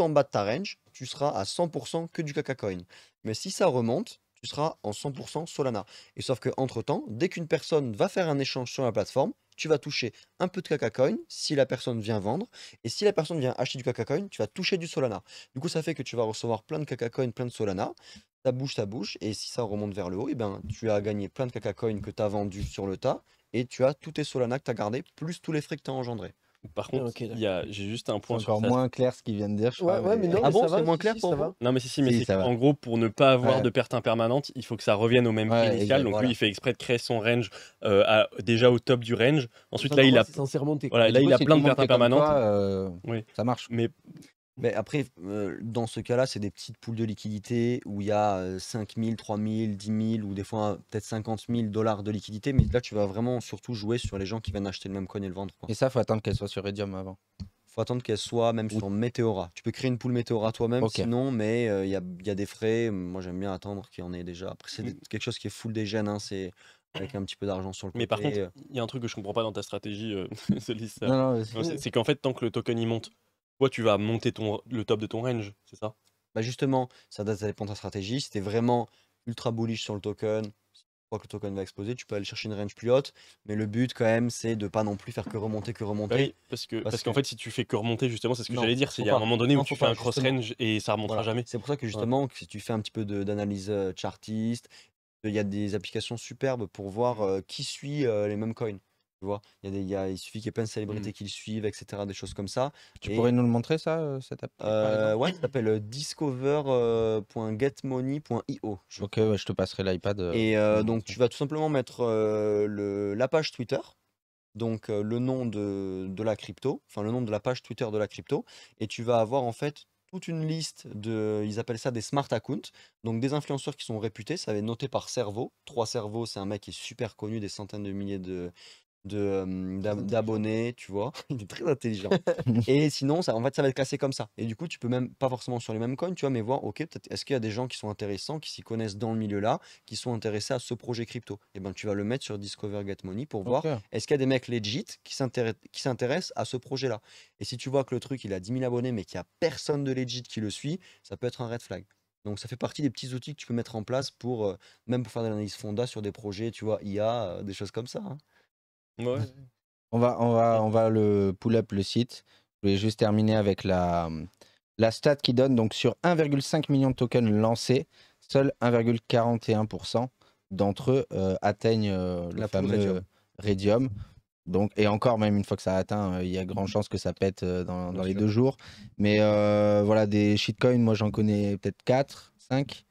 en bas de ta range, tu seras à 100% que du caca coin. Mais si ça remonte, tu seras en 100% Solana. Et sauf que entre temps, dès qu'une personne va faire un échange sur la plateforme, tu vas toucher un peu de caca coin si la personne vient vendre. Et si la personne vient acheter du caca coin, tu vas toucher du Solana. Du coup, ça fait que tu vas recevoir plein de caca coin, plein de Solana. ta bouge, ta bouche Et si ça remonte vers le haut, et eh ben, tu as gagné plein de caca coin que tu as vendu sur le tas. Et tu as tout tes Solana que tu as gardé, plus tous les frais que tu as engendrés. Par contre, j'ai juste un point. C'est encore moins clair ce qu'il viennent de dire. Je crois, ah bon, c'est moins clair pour Non, mais si, si, mais c'est en gros, pour ne pas avoir de perte impermanente, il faut que ça revienne au même prix initial. Donc lui, il fait exprès de créer son range euh, à, déjà au top du range. Ensuite, là, il a. Voilà, là, il a plein de pertes impermanentes. Euh, ça marche. Mais après, euh, dans ce cas-là, c'est des petites poules de liquidité où il y a 5 000, 3 000, 10 000 ou des fois euh, peut-être 50 000 dollars de liquidité. Mais là, tu vas vraiment surtout jouer sur les gens qui viennent acheter le même coin et le vendre. Et ça, faut attendre qu'elle soit sur Radium avant. faut attendre qu'elle soit même sur Meteora. Tu peux créer une poule Meteora toi-même sinon, mais euh, il y, a des frais. Moi, j'aime bien attendre qu'il y en ait déjà. Après, c'est quelque chose qui est full des gènes. Hein. c'est avec un petit peu d'argent sur le côté. Mais par contre, il y a un truc que je comprends pas dans ta stratégie, Solis. c'est qu'en fait, tant que le token il monte, tu vas monter ton, le top de ton range, c'est ça Bah justement, ça, dépend de ta stratégie. Si es vraiment ultra bullish sur le token, je crois que le token va exploser, tu peux aller chercher une range plus haute. Mais le but, quand même, c'est de pas non plus faire que remonter, que remonter. parce que parce qu'en fait, si tu fais que remonter, justement, c'est ce que j'allais dire. C'est y a un moment donné où tu fais un cross range et ça remontera jamais. C'est pour ça que justement, si tu fais un petit peu d'analyse euh, chartiste, il y a des applications superbes pour voir euh, qui suit euh, les mêmes coins. Tu il, y suffit qu'il y ait plein de célébrités mmh. qui le suivent, etc. Des choses comme ça. Tu pourrais nous le montrer, ça, euh, cette euh, ouais, ça s'appelle euh, discover.getmoney.io, je Ok, je te passerai l'iPad Et donc, tu vas tout simplement mettre le, la page Twitter, donc le nom de, de la crypto, enfin le nom de la page Twitter de la crypto, et tu vas avoir en fait toute une liste de, ils appellent ça des smart accounts, donc des influenceurs qui sont réputés, ça va être noté par cerveau. Trois cerveaux, c'est un mec qui est super connu, des centaines de milliers de, de d'abonnés, tu vois. Il est très intelligent. et sinon, ça, en fait, ça va être classé comme ça. Et du coup, tu peux même pas forcément sur les mêmes coins, tu vois, mais voir, ok, peut-être est-ce qu'il y a des gens qui sont intéressants, qui s'y connaissent dans le milieu-là, qui sont intéressés à ce projet crypto. Et eh ben, tu vas le mettre sur Discover Get Money pour voir est-ce qu'il y a des mecs legit qui s'intéressent à ce projet-là. Et si tu vois que le truc, il a 10 000 abonnés, mais qu'il y a personne de legit qui le suit, ça peut être un red flag. Donc ça fait partie des petits outils que tu peux mettre en place pour même pour faire de l'analyse fonda sur des projets, tu vois, IA, a euh, des choses comme ça. Hein. On va, on va, on va le pull up le site. Je voulais juste terminer avec la, la stat qui donne donc sur 1,5 million de tokens lancés, seuls 1,41% d'entre eux euh, atteignent euh, la fameux Radium. Donc, et encore, même une fois que ça a atteint, euh, il y a grand chance que ça pète dans, les deux jours. Mais voilà, des shitcoins, moi j'en connais peut-être 4, 5.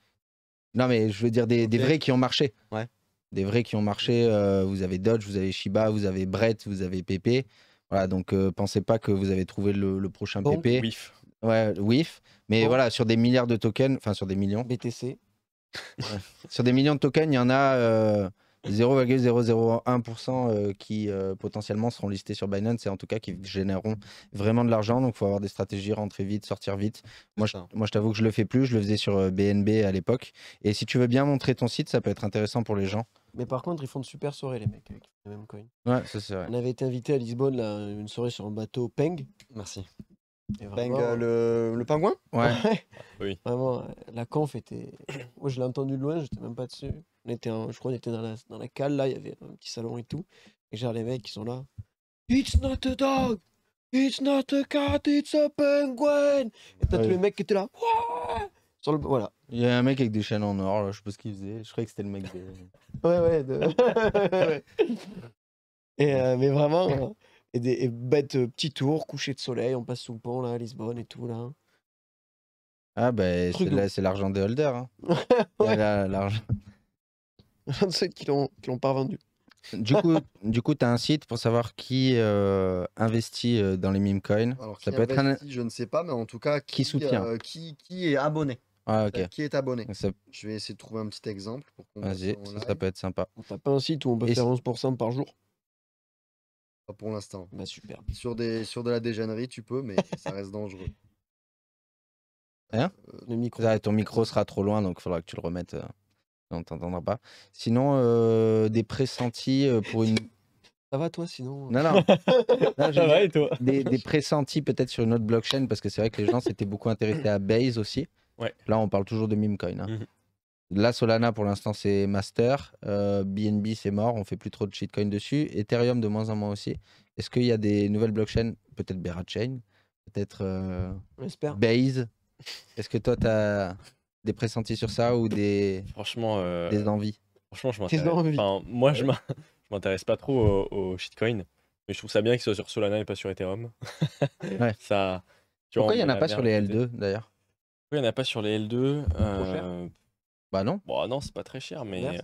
Non, mais je veux dire des, des vrais qui ont marché. Ouais. Des vrais qui ont marché, euh, vous avez Dodge, vous avez Shiba, vous avez Brett, vous avez PP. Voilà, donc euh, pensez pas que vous avez trouvé le, prochain PP. oui, Ouais, Mais voilà, sur des milliards de tokens, enfin sur des millions. BTC. sur des millions de tokens, il y en a euh, 0,001% euh, qui euh, potentiellement seront listés sur Binance et en tout cas qui généreront vraiment de l'argent. Donc il faut avoir des stratégies, rentrer vite, sortir vite. Moi je, moi, je t'avoue que je le fais plus, je le faisais sur BNB euh, à l'époque. Et si tu veux bien montrer ton site, ça peut être intéressant pour les gens. Mais par contre, ils font de super soirées, les mecs, avec les mêmes coins. Ouais, c'est vrai. On avait été invité à Lisbonne, là, une soirée sur un bateau Peng. Merci. Peng, le... pingouin Ouais. oui. Vraiment, la conf était. Moi, je l'ai entendu de loin, j'étais même pas dessus. On était, je crois, on était dans la, dans la cale, là, il y avait un petit salon et tout. Et genre, les mecs, qui sont là. It's not a dog! It's not a cat, it's a penguin! Et t'as tous les mecs qui étaient là. Sur le, voilà. Il y a un mec avec des chaînes en or, je sais pas ce qu'il faisait. Je croyais que c'était le mec de... ouais, ouais. De... et, euh, mais vraiment, hein. et des bêtes euh, petits tours, coucher de soleil, on passe sous le pont, là, à Lisbonne et tout, là. Ah, ben, bah, c'est l'argent des holders. Hein. ouais. Ah, l'argent ceux qui l'ont pas vendu. Du coup, du coup, tu as un site pour savoir qui euh, investit euh, dans les meme coins. Alors, qui Ça peut investit, être je ne sais pas, mais en tout cas, qui, soutient, euh, qui, qui est abonné. Ah, Qui est abonné Je vais essayer de trouver un petit exemple. Vas-y, ça, peut être sympa. T'as pas un site où on peut faire 11% par jour Pas pour l'instant. Bah, super. Sur, des, sur de la dégénerie, tu peux, mais ça reste dangereux. Hein le micro. ton micro sera trop loin, donc il faudra que tu le remettes on t'entendra pas. Sinon, euh, des pressentis euh, pour une. Ça va toi sinon euh? Non, non. ça va et toi des, pressentis peut-être sur une autre blockchain parce que c'est vrai que les gens s'étaient beaucoup intéressés à Base aussi. Là, on parle toujours de Memecoin. Hein. Mhm. Là, Solana pour l'instant c'est master. BNB c'est mort, on fait plus trop de shitcoin dessus. Ethereum de moins en moins aussi. Est-ce qu'il y a des nouvelles blockchains Peut-être Berachain, peut-être euh... Base. Est-ce que toi, tu des pressentis sur ça ou des, franchement, euh, des envies Franchement, je m'intéresse. moi, je m'intéresse pas trop aux shitcoins, shitcoin, mais je trouve ça bien qu'il soit sur Solana et pas sur Ethereum. ça, Pourquoi il n'y en a pas sur les L2 d'ailleurs Pourquoi il n'y en a pas sur les L2 Bah non. bah non, c'est pas très cher, mais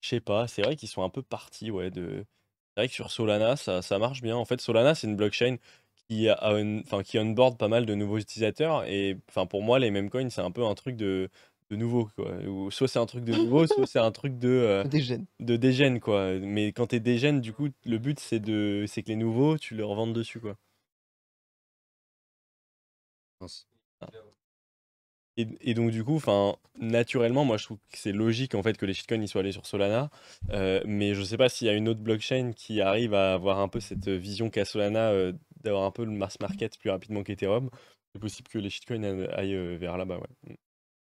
je sais pas. C'est vrai qu'ils sont un peu partis, ouais. De... C'est vrai que sur Solana, ça, ça marche bien. En fait, Solana, c'est une blockchain qui, a enfin, qui onboard pas mal de nouveaux utilisateurs. Et enfin, pour moi, les mêmes coins, c'est un peu un truc de, de nouveau. Quoi. Ou, soit c'est un truc de nouveau, soit c'est un truc de. Euh, dégène. De dégène, quoi. Mais quand tu es dégène, du coup, le but, c'est de c'est que les nouveaux, tu leur vendes dessus, quoi. Ah. Et, et, donc du coup, enfin, naturellement, moi je trouve que c'est logique en fait que les shitcoins ils soient allés sur Solana, euh, mais je sais pas s'il y a une autre blockchain qui arrive à avoir un peu cette vision qu'a Solana euh, d'avoir un peu le mass market plus rapidement qu'Ethereum, c'est possible que les shitcoins aillent euh, vers là-bas. Ouais. Mm.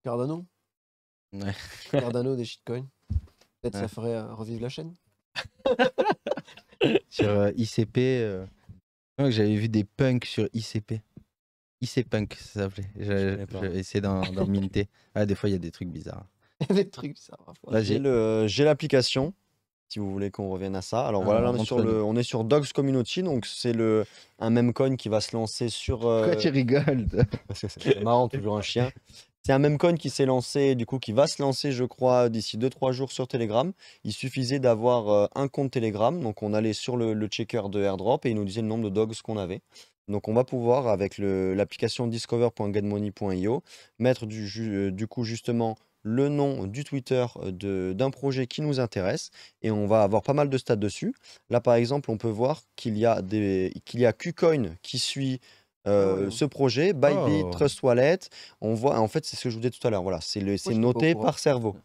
Cardano ouais. Cardano des shitcoins. Peut-être ça ferait euh, revivre la chaîne. sur euh, ICP, euh, j'avais vu des punks sur ICP. ICPunk ça s'appelait. J'ai essayé d'en minter. Ah, des fois, il y a des trucs bizarres. des trucs bizarres. J'ai l'application si vous voulez qu'on revienne à ça. Alors ah, voilà, on, est sur Dogs Community, donc c'est le un même coin qui va se lancer sur. Euh... tu rigoles c'est marrant, toujours un chien. C'est un même coin qui s'est lancé, du coup, qui va se lancer, je crois, d'ici 2-3 jours sur Telegram. Il suffisait d'avoir euh, un compte Telegram, donc on allait sur le, checker de AirDrop et il nous disait le nombre de dogs qu'on avait. Donc on va pouvoir, avec l'application discover.getmoney.io, mettre euh, du coup justement le nom du Twitter euh, d'un projet qui nous intéresse et on va avoir pas mal de stats dessus. Là, par exemple, on peut voir qu'il y a, des, qu'il y a KuCoin qui suit euh, ah hein. ce projet, Bybit, oh. Trust Wallet. On voit, en fait, c'est ce que je vous disais tout à l'heure. Voilà, c'est c'est noté hein. par cerveau.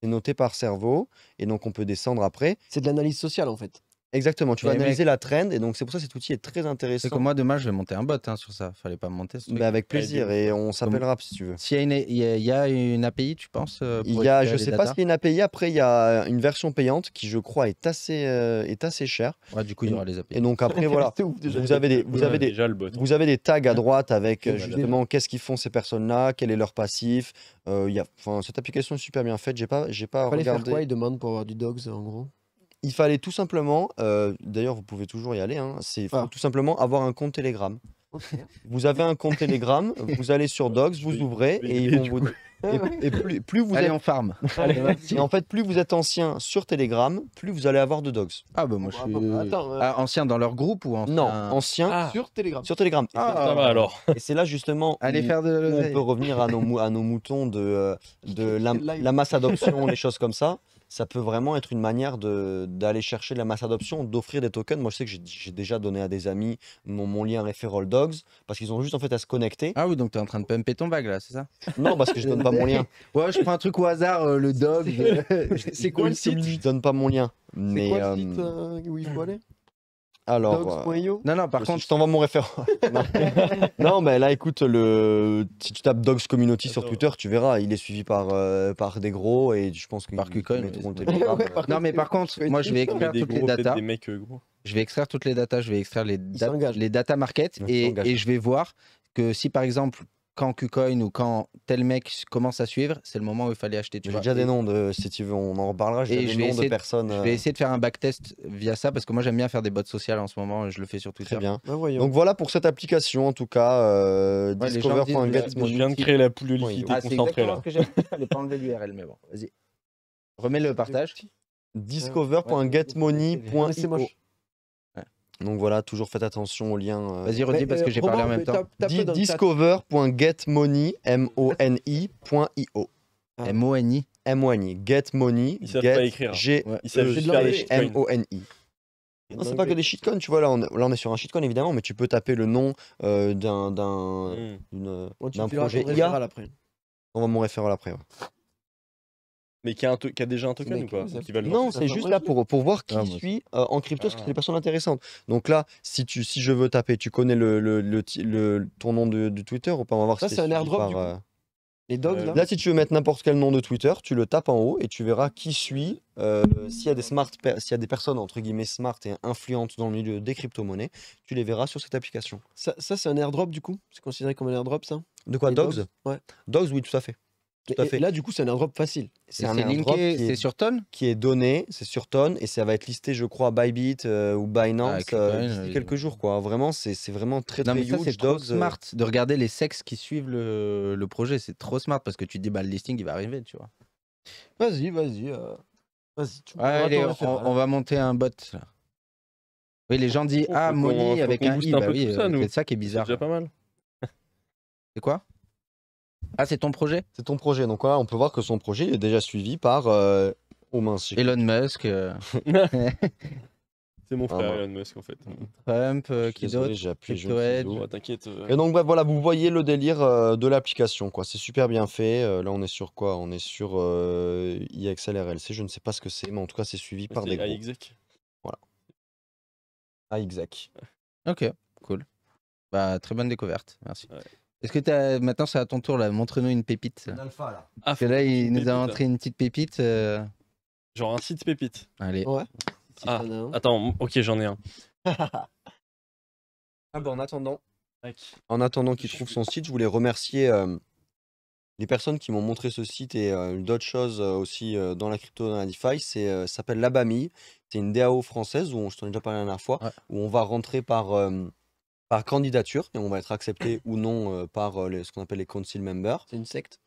C'est noté par cerveau et donc on peut descendre après. C'est de l'analyse sociale en fait. Exactement, tu vas analyser la trend et donc c'est pour ça que cet outil est très intéressant. C'est que moi, demain, je vais monter un bot hein, sur ça. Fallait pas monter ce bah, avec plaisir et on s'appellera si tu veux. S'il y, il y a- une API, tu penses euh, Il y a, je ne sais pas s'il y a une API, après il y a une version payante qui je crois est assez, euh, est assez chère. Ouais, du coup, il y aura les API. Et donc après voilà, vous avez des, vous avez des, vous avez des tags à droite avec justement qu'est-ce qu'ils font ces personnes-là, quel est leur passif. Euh, il y a, enfin, cette application est super bien faite, j'ai pas, j'ai pas regardé. faire quoi Ils demandent pour avoir du dogs en gros il fallait tout simplement, euh, d'ailleurs vous pouvez toujours y aller, hein, c'est ah. tout simplement avoir un compte Telegram. Vous avez un compte Telegram, vous allez sur Dogs, vous ouvrez et ils vont vous... Et, plus, vous Allez, en farm. et en fait plus vous êtes ancien sur Telegram, plus vous allez avoir de Dogs. Ah, bah, moi, je suis. Ah, ancien dans leur groupe ou ancien Non, ancien ah. sur Telegram. sur Telegram. ça va alors. Et c'est là justement Allez faire on peut revenir à nos, à nos moutons de, euh, de la, la masse adoption, les choses comme ça ça peut vraiment être une manière d'aller chercher la masse d'adoption, d'offrir des tokens. Moi, je sais que j'ai déjà donné à des amis mon, lien Referral Dogs parce qu'ils ont juste en fait à se connecter. Ah oui, donc tu es en train de pumper ton vague là, c'est ça Non, parce que je donne pas mon lien. Ouais, je prends un truc au hasard, euh, le dog. c'est quoi le site Je donne pas mon lien. C'est quoi le euh, site euh, où il faut aller alors, euh, non, non, par contre, je t'envoie mon référent. non. mais là, écoute, le... si tu tapes Dogs Community sur Twitter, tu verras, il est suivi par, euh, par des gros et je pense que. Par euh. non, mais par contre, moi, je vais extraire toutes les datas. Je vais extraire toutes les datas, je vais extraire les, les data market et, et je vais voir que si par exemple quand KuCoin ou quand tel mec commence à suivre, c'est le moment où il fallait acheter. J'ai déjà des noms, de, si tu veux, on en reparlera. J'ai des noms de personnes. je euh, vais essayer de faire un backtest via ça parce que moi j'aime bien faire des bots sociales en ce moment, je le fais sur Twitter. Très bien. Bah, Donc voilà pour cette application en tout cas. Euh, discover euh, je, viens de créer la poule ah, là. pas enlever l'URL, mais bon, vas-y. Remets le partage. discover.getmoney.com donc voilà, toujours faites attention aux liens. Euh, Vas-y, redis parce euh, que j'ai parlé en même temps. Discover.getmoney.io m o n ah. M-O-N-I M-O-N-I. Getmoney. Ils savent pas écrire. g m o n i non, c'est pas que des shitcoins, tu vois. Là on, est sur un shitcoin évidemment, mais tu peux taper le nom euh, d'un d'un mmh. projet IA. On va mon référent après. Mais qui a, déjà un token ou pas Non, c'est juste là pour, voir qui ah, suit euh, en crypto, ce qui que des ah. personnes intéressantes. Donc là, si, tu, si je veux taper, tu connais le, ton nom de, Twitter ou pas On va voir ça, c'est un airdrop. du coup. Euh, les dogs, là. si tu veux mettre n'importe quel nom de Twitter, tu le tapes en haut et tu verras qui suit. Euh, s'il y a des smart, s'il y a des personnes entre guillemets smart et influentes dans le milieu des crypto-monnaies, tu les verras sur cette application. Ça, c'est un airdrop du coup C'est considéré comme un airdrop ça De quoi Dogs, Ouais. Dogs, oui, tout à fait. Tout à fait. là, du coup, c'est un airdrop facile. C'est un airdrop qui est, sur tonne Qui est donné, c'est sur tonne et ça va être listé, je crois, Bybit euh, ou Binance ah, euh, euh, quelques jours. quoi. Vraiment, c'est vraiment très, très ça, Trop smart de regarder les sexes qui suivent le, projet. C'est trop smart parce que tu te dis, bah, le listing, il va arriver, tu vois. Vas-y, vas-y. on, va monter un bot. Oui, les gens disent, ah, Moni avec un i. Bah c'est ça qui est bizarre. C'est pas mal. C'est quoi ah, c'est ton projet C'est ton projet. Donc voilà, on peut voir que son projet est déjà suivi par. Euh... Oh Elon Musk. Euh. c'est mon frère Elon Musk en fait. Trump, euh, qui d'autre J'appuie, T'inquiète. Euh. Et donc bah, voilà, vous voyez le délire de l'application quoi. C'est super bien fait. là, on est sur quoi On est sur IXLRLC. Je ne sais pas ce que c'est, mais en tout cas, c'est suivi par des AXEC. Voilà. AXEC. Ok, cool. Bah, très bonne découverte. Merci. Est-ce que as maintenant c'est à ton tour là, montre-nous une pépite. Un alpha là. Ah, Parce que là, il nous a montré une petite pépite. Euh. Genre un site pépite. Allez. Ouais. Ah, attends, ok, j'en ai un. Ah bah, en attendant, en attendant qu'il trouve son site, je voulais remercier euh, les personnes qui m'ont montré ce site et euh, d'autres choses aussi dans la crypto, dans la DeFi. C'est, ça s'appelle l'Abami. C'est une DAO française où je t'en ai déjà parlé la dernière fois, où on va rentrer par, par candidature et on va être accepté ou non euh, par euh, les, ce qu'on appelle les council members. C'est une secte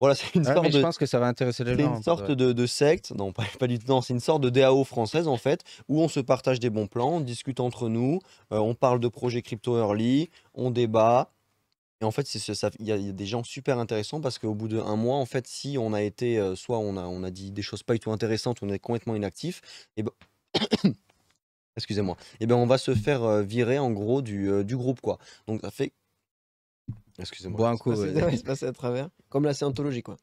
voilà, c'est une sorte de... Je pense que ça va intéresser les gens. une sorte de, secte, non, pas, du tout, c'est une sorte de DAO française en fait, où on se partage des bons plans, on discute entre nous, euh, on parle de projets crypto early, on débat. Et en fait, il y, a des gens super intéressants parce qu'au bout d'un mois, en fait, si on a été, soit on a, on a dit des choses pas du tout intéressantes, on est complètement inactif, et ben, excusez-moi, eh bien, on va se faire euh, virer en gros euh, du, groupe quoi. Donc ça fait, excusez-moi, Bon, un coup, se passer à travers, comme la séantologie, quoi.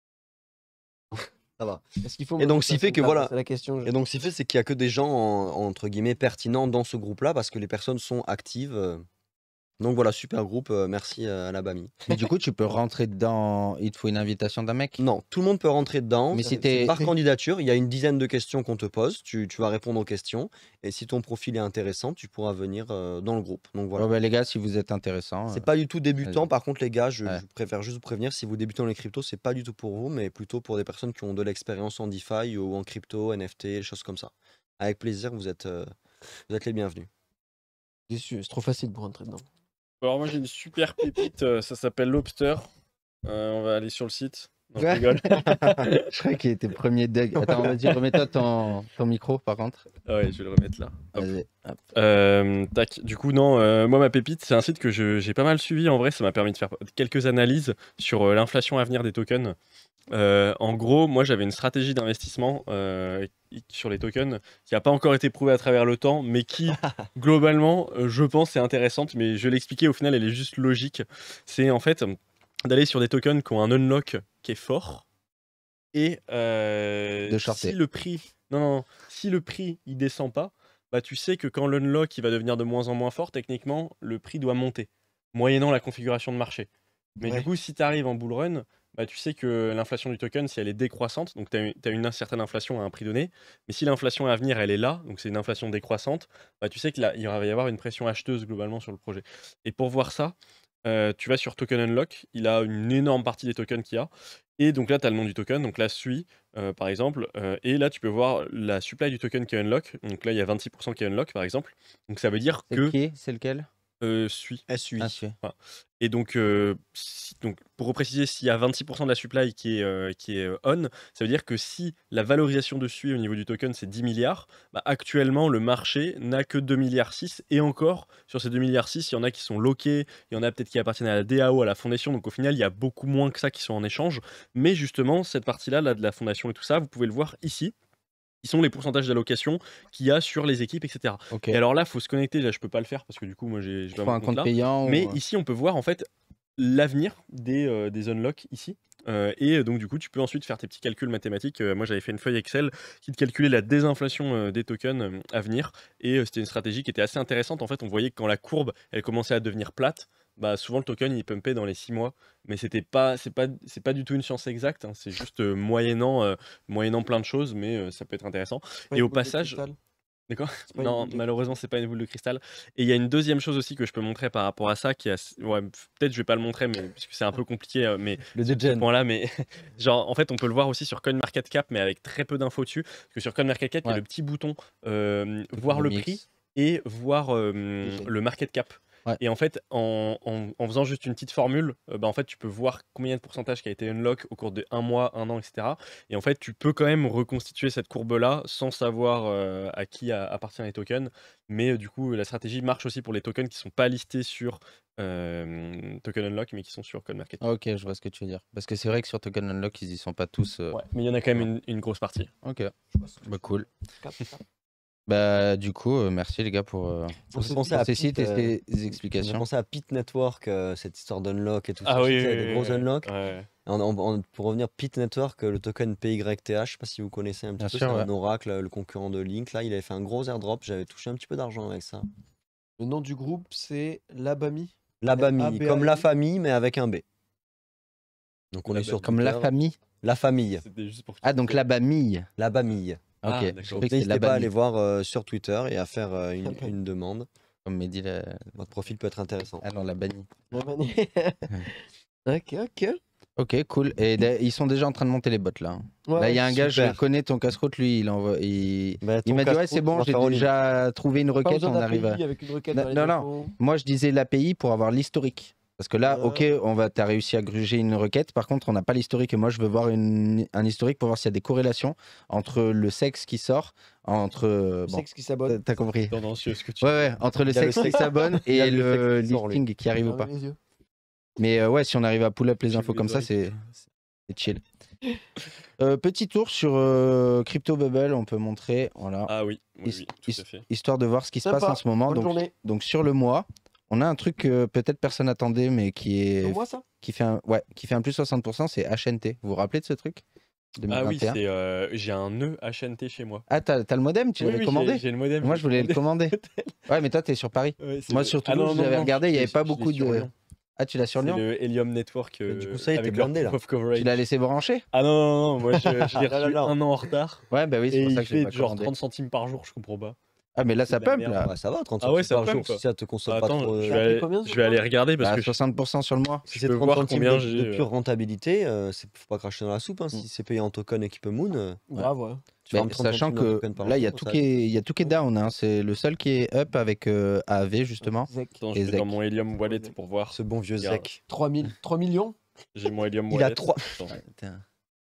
ça va. Est-ce qu'il faut et donc, ce fait que voilà. La question, Et donc, ce fait, c'est qu'il y a que des gens entre guillemets pertinents dans ce groupe-là parce que les personnes sont actives. Euh, donc voilà, super groupe, euh, merci euh, à la Bami. Mais du coup, tu peux rentrer dedans, il te faut une invitation d'un mec Non, tout le monde peut rentrer dedans. Mais euh, Par candidature, il y a une dizaine de questions qu'on te pose, tu, vas répondre aux questions, et si ton profil est intéressant, tu pourras venir dans le groupe. Donc voilà. Bah, les gars, si vous êtes intéressant. C'est pas du tout débutant, par contre les gars, je, préfère juste vous prévenir, si vous débutez dans les cryptos, c'est pas du tout pour vous, mais plutôt pour des personnes qui ont de l'expérience en DeFi ou en crypto, NFT, choses comme ça. Avec plaisir, vous êtes, vous êtes les bienvenus. C'est trop facile pour rentrer dedans. Alors moi j'ai une super pépite, euh, ça s'appelle Lobster. Euh, on va aller sur le site. je qu'il était premier deg. Attends, va dire remets-toi ton, micro par contre. Ah ouais, je vais le remettre là. Hop. Euh, tac, du coup, non, euh, moi, ma pépite, c'est un site que j'ai pas mal suivi en vrai. Ça m'a permis de faire quelques analyses sur euh, l'inflation à venir des tokens. en gros, moi, j'avais une stratégie d'investissement sur les tokens qui n'a pas encore été prouvée à travers le temps, mais qui, globalement, je pense, est intéressante. Mais je l'expliquais, au final, elle est juste logique. C'est en fait d'aller sur des tokens qui ont un unlock est fort. Et euh, de si le prix, non, non, si le prix il descend pas, bah tu sais que quand l'unlock il va devenir de moins en moins fort, techniquement le prix doit monter, moyennant la configuration de marché. Mais du coup, si tu arrives en bull run, bah, tu sais que l'inflation du token, si elle est décroissante, donc tu as, une certaine inflation à un prix donné, mais si l'inflation à venir, elle est là, donc c'est une inflation décroissante, bah, tu sais qu'il va y avoir une pression acheteuse globalement sur le projet. Et pour voir ça, euh, tu vas sur Token Unlock, il a une énorme partie des tokens qu'il y a. Et donc là, tu as le nom du token, donc là, suit euh, par exemple. Euh, et là, tu peux voir la supply du token qui est unlock. Donc là, il y a 26% qui est unlock, par exemple. Donc ça veut dire que. c'est lequel SUI. Euh, suit. Ah, ah, et donc, euh, donc, pour préciser, s'il y a 26% de la supply qui est, euh, qui est on, ça veut dire que si la valorisation de SUI au niveau du token, c'est 10 milliards, bah, actuellement, le marché n'a que 2 milliards 6. Et encore, sur ces 2 milliards 6, il y en a qui sont loqués, il y en a peut-être qui appartiennent à la DAO, à la fondation. Donc, au final, il y a beaucoup moins que ça qui sont en échange. Mais justement, cette partie-là, là, de la fondation et tout ça, vous pouvez le voir ici qui sont les pourcentages d'allocation qu'il y a sur les équipes, etc. Et alors là, faut se connecter. Là, je peux pas le faire parce que du coup, moi, j'ai pas un compte, payant. Mais ici, on peut voir en fait l'avenir des, euh, des unlocks ici. Euh, et donc du coup, tu peux ensuite faire tes petits calculs mathématiques. Euh, moi, j'avais fait une feuille Excel qui te calculait la désinflation des tokens à venir. Et c'était une stratégie qui était assez intéressante. En fait, on voyait que quand la courbe, elle commençait à devenir plate, bah, souvent le token il pumpait dans les 6 mois, mais c'était pas c'est pas c'est pas du tout une science exacte, hein. c'est juste euh, moyennant euh, moyennant plein de choses, mais euh, ça peut être intéressant. Et au passage, D'accord Non, malheureusement, c'est pas une boule de cristal. Et il y a une deuxième chose aussi que je peux montrer par rapport à ça, qui a... ouais, peut-être je vais pas le montrer, mais parce que c'est un peu compliqué, mais le ce là mais genre en fait, on peut le voir aussi sur market cap mais avec très peu d'infos dessus, parce que sur CoinMarketCap, Cap il y a le petit bouton voir le, prix et voir le market cap. Et en fait, en, faisant juste une petite formule, euh, bah, en fait, tu peux voir combien de pourcentage qui a été unlock au cours de un mois, un an, etc. Et en fait, tu peux quand même reconstituer cette courbe-là sans savoir euh, à qui appartient les tokens. Mais euh, du coup, la stratégie marche aussi pour les tokens qui sont pas listés sur Token Unlock, mais qui sont sur Code ah, Ok, je vois ce que tu veux dire. Parce que c'est vrai que sur Token Unlock, ils n'y sont pas tous. Ouais, mais il y en a quand même une, grosse partie. Ok, bah, cool. Bah, du coup, euh, merci les gars pour, euh, pour, ces sites et ces euh, explications. On pensé à Pit Network, cette histoire d'unlock et tout ah ça. Oui, oui, oui, des gros unlocks. pour revenir, Pit Network, le token PYTH, je ne sais pas si vous connaissez un petit peu, c'est un oracle, le concurrent de Link. Là, il avait fait un gros airdrop, j'avais touché un petit peu d'argent avec ça. Le nom du groupe, c'est Labami. Labami, comme la famille, mais avec un B. Donc on est sur Comme la famille La famille. ah, donc Labami. Labami. Ah, ok. est N'hésitez pas à aller voir euh, sur Twitter et à faire euh, une, demande. Comme Mehdi dit Votre profil peut être intéressant. Alors ah la bannie. La bannie. ok, ok. Ok, cool. Et ils sont déjà en train de monter les bottes là. Hein. là, il y a un gars, je connais ton casse-croûte, lui, il envoie. Il, bah, m'a dit ouais, c'est bon, j'ai déjà trouvé une requête, on arrive. Non, non, Moi, je disais l'API pour avoir l'historique. Parce que là, euh. ok, on va, t'as réussi à gruger une requête. Par contre, on n'a pas l'historique. Et moi, je veux voir un historique pour voir s'il y a des corrélations entre le sexe qui sort, entre le sexe qui s'abonne. T'as compris. Tendancieux ce que tu. Ouais, ouais. Entre le sexe, qui s'abonne et le, le qui, arrive ou pas. Mais euh, ouais, si on arrive à pull up les infos comme ça, c'est chill. Euh, petit tour sur Crypto Bubble, on peut montrer. Voilà. Ah oui, oui, tout à fait. histoire de voir ce qui se passe en ce moment. donc, donc sur le mois, on a un truc que peut-être personne attendait, mais qui est. qui fait, un, ouais, qui fait un plus 60%, c'est HNT. Vous vous rappelez de ce truc Ah oui, euh, j'ai un nœud HNT chez moi. Ah, t'as le modem Tu oui, l'avais oui, commandé J'ai le modem. Moi, je voulais le commander. ouais, mais toi, t'es sur Paris. moi, sur Toulouse, ah l'avais j'avais regardé, il n'y avait pas beaucoup de. Ah, tu l'as sur Lyon Le Helium Network. Euh, du coup, ça, il était blindé là. Tu l'as laissé brancher Ah non, non, non, moi, je, je l'ai ah un an en retard. Ouais, bah oui, c'est pour ça que je l'ai genre 30 centimes par jour, je comprends pas. Ah, mais là, ça pump, là. ça va, 30 ah ouais, ça par jour, si ça te consomme pas trop. Euh, je vais, aller, regarder parce bah, que. 60% sur le mois. Si c'est 30 combien de, de euh, pure rentabilité, euh, faut pas cracher dans la soupe. Hein, mm. Si c'est payé en token et peut Moon. Bravo Grave, ouais. sachant que là, il y a tout qui est, y a tout down. Hein. C'est le seul qui est up avec AV, justement. Zek. Attends, je vais dans mon Helium Wallet pour voir. Ce bon vieux Zek. 3 millions J'ai mon Helium Wallet. Il a 3.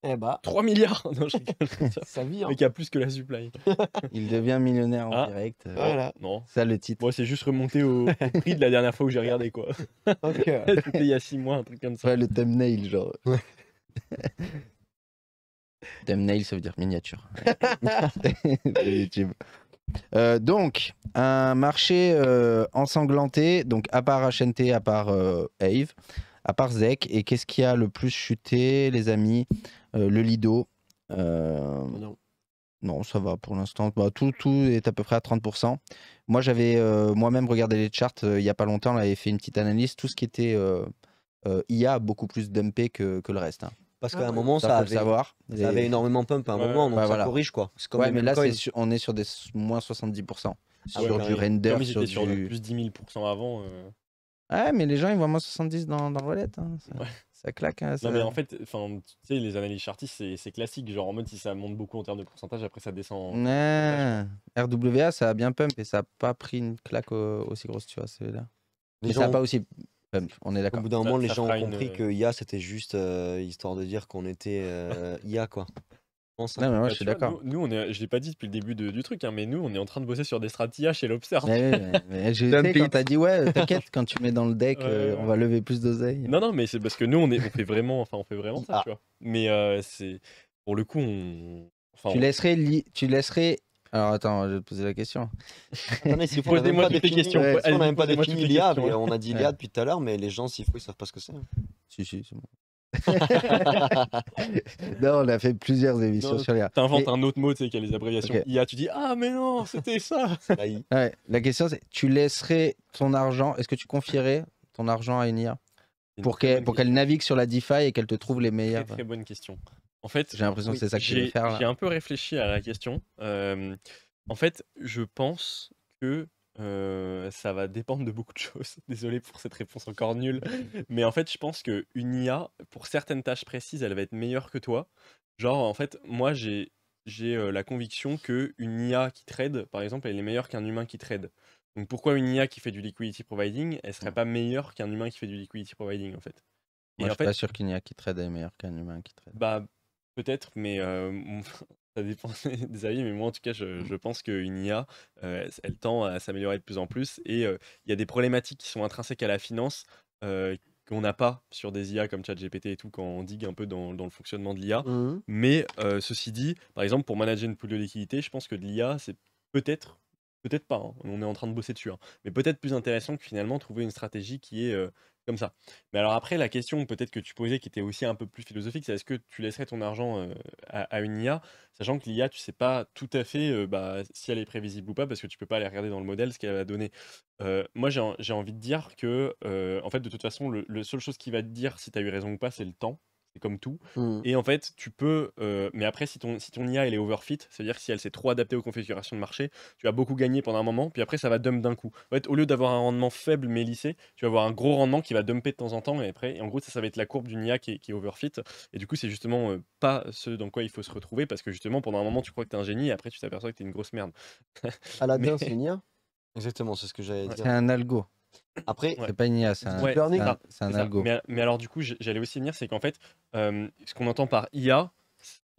Eh bah. 3 milliards Non, je rigole. Sa vie, Mais qui a plus que la supply. Il devient millionnaire en ah. direct. Euh, voilà. Oh, non. Ça, le titre. Moi, c'est juste remonté au prix de la dernière fois où j'ai regardé, quoi. Ok. C'était il y a 6 mois, un truc comme ça. Ouais, le thumbnail, genre. thumbnail, ça veut dire miniature. YouTube. Euh, donc, un marché euh, ensanglanté, donc à part HNT, à part Ave, à part Zek, et qu'est-ce qui a le plus chuté, les amis euh, le Lido. Euh, non. ça va pour l'instant. Bah, tout, tout est à peu près à 30%. Moi, j'avais euh, moi-même regardé les charts il n'y a pas longtemps. On fait une petite analyse. Tout ce qui était IA a beaucoup plus dumpé que, que le reste. Hein. Parce ah qu'à un moment, ça, avait, savoir. Ça avait énormément pump à un moment, donc ça corrige quoi. mais là, on est sur des moins 70%. Ah, sur du render, sur, sur du... plus 10 000% avant. Ouais, mais les gens, ils voient moins 70 dans, dans le wallet. Hein, ça claque. Hein, Non, mais en fait, tu sais, les analyses chartistes, c'est classique. Genre en mode, si ça monte beaucoup en termes de pourcentage, après ça descend. En... RWA, ça a bien pump et ça a pas pris une claque aussi grosse, tu vois. Là. Mais ça n'a pas aussi pump, on est d'accord. Au bout d'un moment, les gens ont compris euh, que IA, c'était juste euh, histoire de dire qu'on était euh, IA, quoi je suis d'accord. Nous, on est, je l'ai pas dit depuis le début de, du truc, hein, mais nous, on est en train de bosser sur des stratégies chez l'Observe. quand t'as dit, ouais, t'inquiète, quand tu mets dans le deck, euh, on va lever plus d'oseille. Non, non, mais c'est parce que nous, on, est, on fait vraiment, enfin, on fait vraiment ça, ah. Mais euh, c'est, pour le coup, on. Enfin, tu, Laisserais tu laisserais alors attends, je vais te poser la question. si questions, on n'a même pas défini l'IA, on a dit l'IA depuis tout à l'heure, mais les gens, s'il faut, ils savent pas ce que c'est. Hein. Si, si, c'est bon. non, on a fait plusieurs émissions sur l'IA. T'inventes un autre mot, tu sais, qui a les abréviations IA, tu dis Ah, mais non, c'était ça La question, c'est tu laisserais ton argent, est-ce que tu confierais ton argent à une IA pour qu'elle navigue sur la DeFi et qu'elle te trouve les meilleurs. Très, très bonne question. En fait, j'ai l'impression que c'est ça que tu faire. J'ai un peu réfléchi à la question. Euh, en fait, je pense que euh, ça va dépendre de beaucoup de choses. Désolé pour cette réponse encore nulle. Mais en fait, je pense que une IA, pour certaines tâches précises, elle va être meilleure que toi. Genre, en fait, moi, j'ai euh, la conviction que une IA qui trade, par exemple, elle est meilleure qu'un humain qui trade. Donc pourquoi une IA qui fait du liquidity providing, elle serait pas meilleure qu'un humain qui fait du liquidity providing en fait Moi, je suis pas sûr qu'une IA qui trade est meilleure qu'un humain qui trade. Bah peut-être, mais euh, ça dépend des avis, mais moi en tout cas, je, pense qu'une IA, euh, elle tend à s'améliorer de plus en plus et euh, il y a des problématiques qui sont intrinsèques à la finance euh, qu'on n'a pas sur des IA comme ChatGPT et tout quand on digue un peu dans, le fonctionnement de l'IA. Mmh. Mais ceci dit, par exemple, pour manager une pool de liquidité, je pense que de l'IA, c'est peut-être, peut-être pas, hein. on est en train de bosser dessus, hein. mais peut-être plus intéressant que finalement trouver une stratégie qui est ça. Mais alors après, la question peut-être que tu posais, qui était aussi un peu plus philosophique, c'est est-ce que tu laisserais ton argent euh, à, une IA, sachant que l'IA, tu sais pas tout à fait euh, bah, si elle est prévisible ou pas, parce que tu peux pas aller regarder dans le modèle ce qu'elle va donner. Euh, moi, j'ai envie de dire que, en fait, de toute façon, le seule chose qui va te dire si tu as eu raison ou pas, c'est le temps comme tout. Mmh. Et en fait, tu peux. Euh, mais après, si ton, si ton IA elle est overfit, c'est-à-dire si elle s'est trop adaptée aux configurations de marché, tu vas beaucoup gagné pendant un moment, puis après, ça va dump d'un coup. En fait, au lieu d'avoir un rendement faible mais lissé, tu vas avoir un gros rendement qui va dumper de temps en temps. Et après, en gros, ça, ça va être la courbe d'une IA qui est, overfit. Et du coup, c'est justement euh, pas ce dans quoi il faut se retrouver parce que justement, pendant un moment, tu crois que t'es un génie et après, tu t'aperçois que t'es une grosse merde. à la c'est une IA Exactement, c'est ce que j'allais dire. C'est un algo. Après, c'est pas une IA, c'est un, learning. un algo. Mais, alors, du coup, j'allais aussi venir, c'est qu'en fait, euh, ce qu'on entend par IA,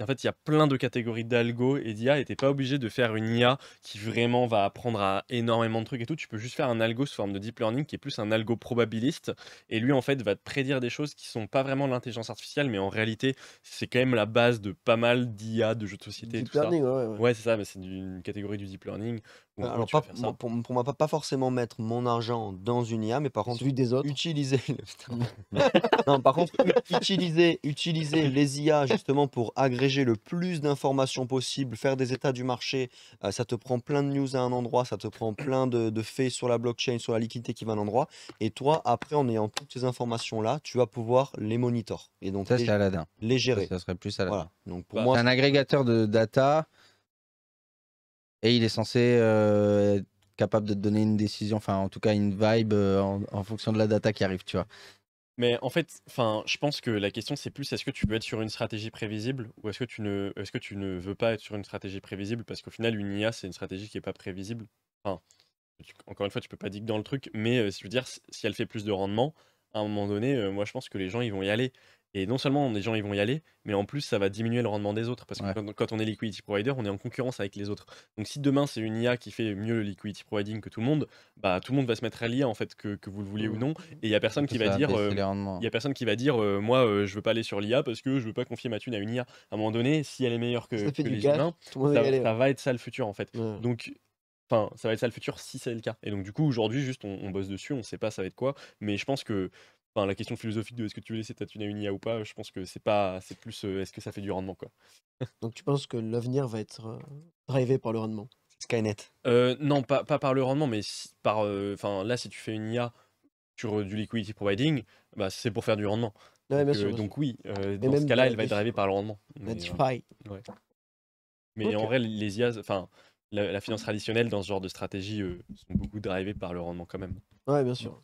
en fait, il y a plein de catégories d'algo et d'IA. Et t'es pas obligé de faire une IA qui vraiment va apprendre à énormément de trucs et tout. Tu peux juste faire un algo sous forme de deep learning qui est plus un algo probabiliste. Et lui, en fait, va te prédire des choses qui sont pas vraiment de l'intelligence artificielle, mais en réalité, c'est quand même la base de pas mal d'IA, de jeux de société. Deep et tout learning, ça. ouais. Ouais, ouais c'est ça. Mais c'est une catégorie du deep learning. Alors, pas, pour, moi, pas, pas forcément mettre mon argent dans une IA, mais par contre, autres. utiliser. non, par contre, utiliser, utiliser les IA justement pour agréger le plus d'informations possible, faire des états du marché. Euh, ça te prend plein de news à un endroit, ça te prend plein de, de faits sur la blockchain, sur la liquidité qui va à un endroit. Et toi, après, en ayant toutes ces informations-là, tu vas pouvoir les monitorer. Et donc, les, les gérer. Ça, serait plus Aladdin. Voilà. Donc, pour bah, moi, un agrégateur de data et il est censé euh, être capable de te donner une décision, enfin en tout cas une vibe euh, en, fonction de la data qui arrive, tu vois. Mais en fait, enfin, je pense que la question c'est plus est-ce que tu veux être sur une stratégie prévisible ou est-ce que tu ne, est-ce que tu ne veux pas être sur une stratégie prévisible parce qu'au final une IA c'est une stratégie qui est pas prévisible. Enfin, encore une fois, tu peux pas dire que dans le truc, mais si euh, je veux dire si elle fait plus de rendement, à un moment donné, moi je pense que les gens ils vont y aller. Et non seulement les gens ils vont y aller, mais en plus ça va diminuer le rendement des autres. Parce que quand, on est liquidity provider, on est en concurrence avec les autres. Donc si demain c'est une IA qui fait mieux le liquidity providing que tout le monde, bah tout le monde va se mettre à l'IA en fait, que, que vous le voulez ou non. Et il n'y a personne qui va dire, euh, il y a personne qui va dire, euh, moi je euh, je veux pas aller sur l'IA parce que je veux pas confier ma thune à une IA. À un moment donné, si elle est meilleure que, les ça, va être ça le futur en fait. Donc enfin ça va être ça le futur si c'est le cas et donc du coup aujourd'hui juste on, on, bosse dessus on sait pas ça va être quoi mais je pense que la question philosophique de est-ce que tu veux laisser ta à une IA ou pas, je pense que c'est pas, c'est plus euh, est-ce que ça fait du rendement quoi. Donc tu penses que l'avenir va être euh, drivé par le rendement Skynet euh, Non, pas, par le rendement, mais par, enfin là si tu fais une IA sur du liquidity providing, bah, c'est pour faire du rendement. donc, oui, dans ce cas-là, elle va être drivée par le rendement. Mais, mais en vrai, les enfin la, la, finance traditionnelle dans ce genre de stratégie sont beaucoup drivées par le rendement quand même. Ouais, bien sûr.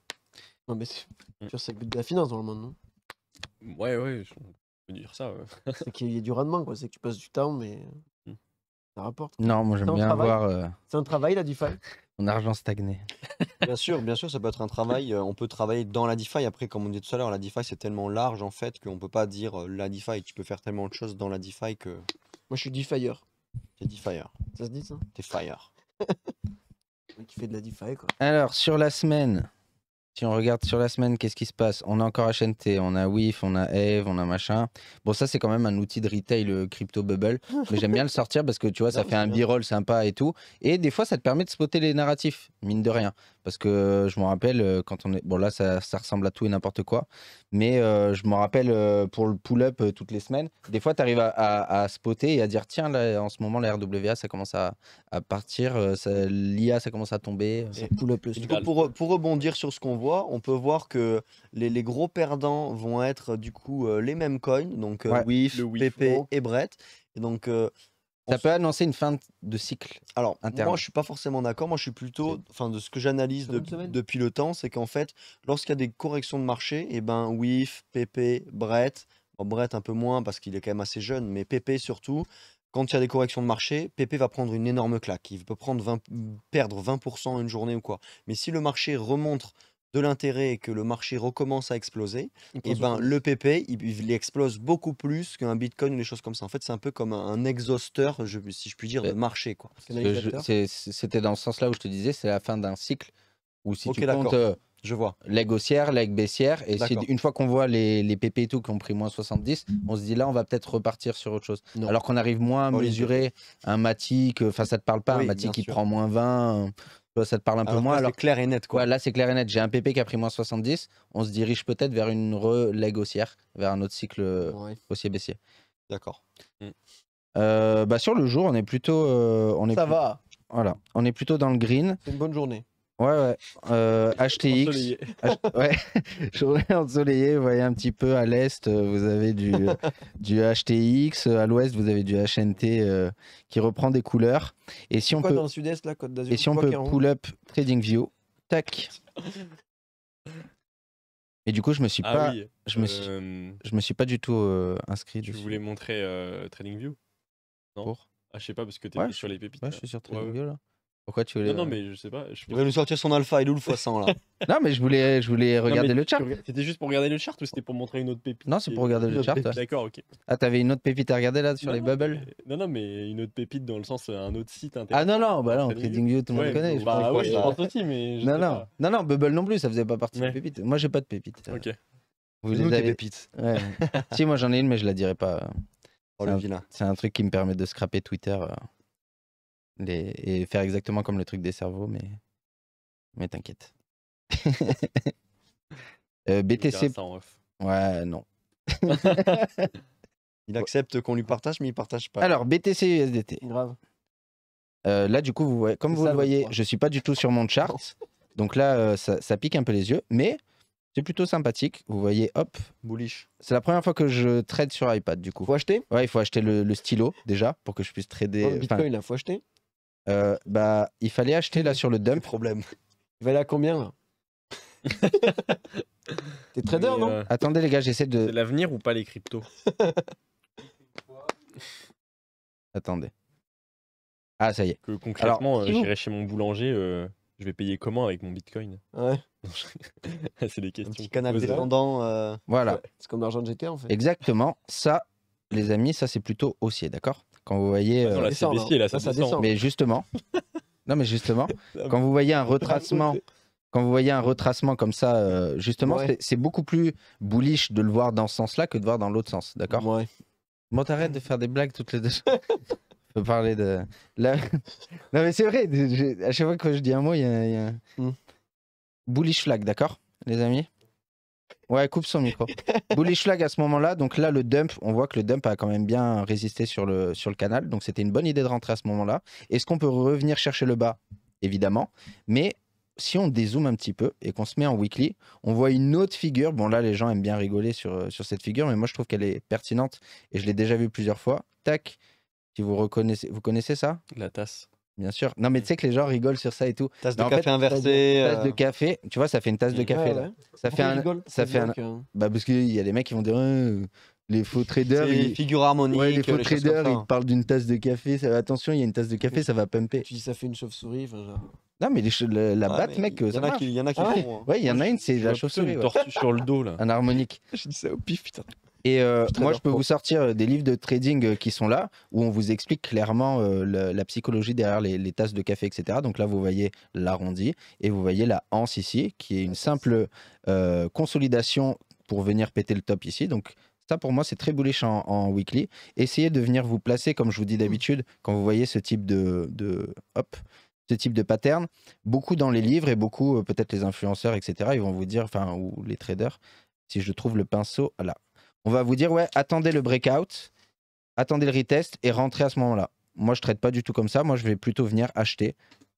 Non, mais c'est le mm. but de la finance, dans le monde, non Ouais, ouais, je... on dire ça. c'est qu'il y a du rendement, quoi. C'est que tu passes du temps, mais mm. ça rapporte. Non, moi j'aime bien avoir. Euh, c'est un travail, la DeFi Mon argent stagné. bien sûr, bien sûr, ça peut être un travail. Euh, on peut travailler dans la DeFi. Après, comme on dit tout à l'heure, la DeFi c'est tellement large en fait qu'on peut pas dire euh, la DeFi. Tu peux faire tellement de choses dans la DeFi que. Moi je suis DeFier. T'es DeFier. Ça se dit ça T'es Fire. qui fait de la DeFi quoi. Alors, sur la semaine. Si on regarde sur la semaine, qu'est-ce qui se passe On a encore HNT, on a WIF, on a Eve, on a machin. Bon, ça, c'est quand même un outil de retail, le euh, crypto bubble. Mais j'aime bien le sortir parce que tu vois, ça fait un b-roll sympa et tout. Et des fois, ça te permet de spotter les narratifs, mine de rien. Parce que euh, je me rappelle, euh, quand on est. Bon, là, ça, ça ressemble à tout et n'importe quoi. Mais euh, je me rappelle pour le pull-up toutes les semaines, des fois, tu arrives à, à, spotter et à dire tiens, là, en ce moment, la RWA, ça commence à, à partir. L'IA, ça commence à tomber. pull-up pour, rebondir sur ce qu'on voit, on peut voir que les, les gros perdants vont être, du coup, les mêmes coins. Donc, Wif, PP et Brett. donc ça peut annoncer une fin de cycle. Alors, moi, je suis pas forcément d'accord. Moi, je suis plutôt, enfin, de ce que j'analyse depuis le temps, c'est qu'en fait, lorsqu'il y a des corrections de marché, et eh ben, WIF, PP, Brett, Brett un peu moins parce qu'il est quand même assez jeune, mais PP surtout, quand il y a des corrections de marché, PP va prendre une énorme claque. Il peut prendre 20, perdre 20% une journée ou quoi. Mais si le marché remonte de l'intérêt et que le marché recommence à exploser, et eh ben, le PP, il, explose beaucoup plus qu'un Bitcoin ou des choses comme ça. En fait, c'est un peu comme un, exhausteur, je, si je puis dire, de marché. quoi. C'était dans ce sens-là où je te disais, c'est la fin d'un cycle où si tu comptes je vois. Leg haussière, leg baissière. Et une fois qu'on voit les, les, PP et tout qui ont pris moins 70, on se dit là, on va peut-être repartir sur autre chose. Alors qu'on arrive moins à mesurer un Matic, euh, enfin ça te parle pas, un Matic qui prend moins 20, euh, ça te parle un peu moins. Alors clair et net quoi. là c'est clair et net. J'ai un PP qui a pris moins 70, on se dirige peut-être vers une re-leg haussière, vers un autre cycle aussi euh, haussier-baissier. D'accord. Mm. bah sur le jour, on est plutôt. on est ça va. Voilà, on est plutôt dans le green. C'est une bonne journée. Ouais, ouais. Euh, HTX. Ouais. Journée ensoleillée, vous voyez un petit peu à l'est, euh, vous avez du, euh, du HTX. Euh, à l'ouest, vous avez du HNT qui reprend des couleurs. Et si on peut. dans le sud-est, la Côte d'Azur Et si on peut pull up Trading View, tac. Et du coup, je me suis ah pas, je me suis, je me suis pas du tout inscrit. Je voulais montrer Trading View. Non. ah, je sais pas parce que tu es sur les pépites. Ouais, je suis sur Trading là. Pourquoi tu voulais. Non, non, mais je sais pas. Je... Il va nous sortir son alpha, et est le x100 là Non, mais je voulais, je voulais regarder le chart. C'était juste pour regarder le chart ou c'était pour montrer une autre pépite Non, c'est pour regarder le chart. D'accord, ok. Ah, t'avais une autre pépite à regarder là sur les bubbles Non, non, mais une autre pépite dans le sens euh, un autre site. Ah non, non, bah non, TradingView, tout le monde monde connaît. Bah je oui, je pense aussi, mais. Non, non, non, non, bubble non plus, ça faisait pas partie des pépites. Moi, j'ai pas de pépite. Ok. Euh, vous avez des pépites. si, moi j'en ai une, mais je la dirai pas. Oh C'est un truc qui me permet de scraper Twitter. Euh et faire exactement comme le truc des cerveaux, mais, mais t'inquiète. Euh, BTC. Ouais, non. il accepte qu'on lui partage, mais il partage pas. Alors, BTC USDT. Grave. Euh, là, du coup, vous comme vous le voyez, je suis pas du tout sur mon chart. donc là, euh, ça, pique un peu les yeux, mais c'est plutôt sympathique. Vous voyez, hop. Bullish. C'est la première fois que je trade sur iPad, du coup. Faut acheter Ouais, il faut acheter le, stylo, déjà, pour que je puisse trader. Bitcoin, il faut acheter euh, bah, il fallait acheter là sur le dump. Problème. Il valait à combien là T'es trader, non euh, Attendez les gars, j'essaie de. C'est l'avenir ou pas les cryptos Attendez. Ah, ça y est. Que concrètement, euh, j'irai chez mon boulanger, je vais payer comment avec mon bitcoin Ouais. Ah, c'est des questions. Un petit dépendant. Voilà. c'est comme l'argent de GTA en fait. Exactement. Ça, les amis, ça c'est plutôt haussier, d'accord quand vous voyez. Bah, euh, hein. Mais justement. non, mais justement, quand vous voyez un retracement. Quand vous voyez un retracement comme ça, euh, justement, c'est beaucoup plus bullish de le voir dans ce sens-là que de voir dans l'autre sens, d'accord Ouais. Bon, t'arrêtes de faire des blagues toutes les deux. parler de. Là... non, mais c'est vrai, à chaque fois que je dis un mot, il y a. Hmm. Bullish flag, d'accord, les amis Ouais, coupe son micro. Schlag à ce moment-là, donc là, le dump, on voit que le dump a quand même bien résisté sur le, sur le canal, donc c'était une bonne idée de rentrer à ce moment-là. Est-ce qu'on peut revenir chercher le bas Évidemment. Mais si on dézoome un petit peu et qu'on se met en weekly, on voit une autre figure. Bon, là, les gens aiment bien rigoler sur, euh, sur cette figure, mais moi, je trouve qu'elle est pertinente et je l'ai déjà vue plusieurs fois. Tac, si vous reconnaissez, vous connaissez ça La tasse. Bien sûr. Non, mais tu sais que les gens rigolent sur ça et tout. Tasse de café inversée. Euh. Tasse, de, de café. Tu vois, ça fait une tasse de café là. Ça fait un. ça fait un... Bah parce qu'il y a des mecs qui vont dire euh, les faux traders. Ils... Figure harmonique. Ouais, les faux traders, ils parlent d'une tasse de café. Attention, il y a une tasse de café, ça va pumper. Tu dis ça fait une chauve-souris. Non, mais la, la batte, mec, Il y en a qui ah hein. Ouais, il y en a une, c'est la chauve-souris. Une tortue sur le dos là. Un harmonique. Je dis ça au pif, putain. Et euh, moi, je peux vous sortir euh, des livres de trading euh, qui sont là, où on vous explique clairement la, psychologie derrière les, tasses de café, etc. Donc là, vous voyez l'arrondi et vous voyez la hanse ici, qui est une simple consolidation pour venir péter le top ici. Donc ça, pour moi, c'est très bullish en, weekly. Essayez de venir vous placer, comme je vous dis mm. d'habitude, quand vous voyez ce type de, hop, ce type de pattern. Beaucoup dans les livres et beaucoup, peut-être les influenceurs, etc. Ils vont vous dire, enfin, ou les traders, si je trouve le pinceau, là, on va vous dire, ouais, attendez le breakout, attendez le retest et rentrez à ce moment-là. Moi, je ne traite pas du tout comme ça. Moi, je vais plutôt venir acheter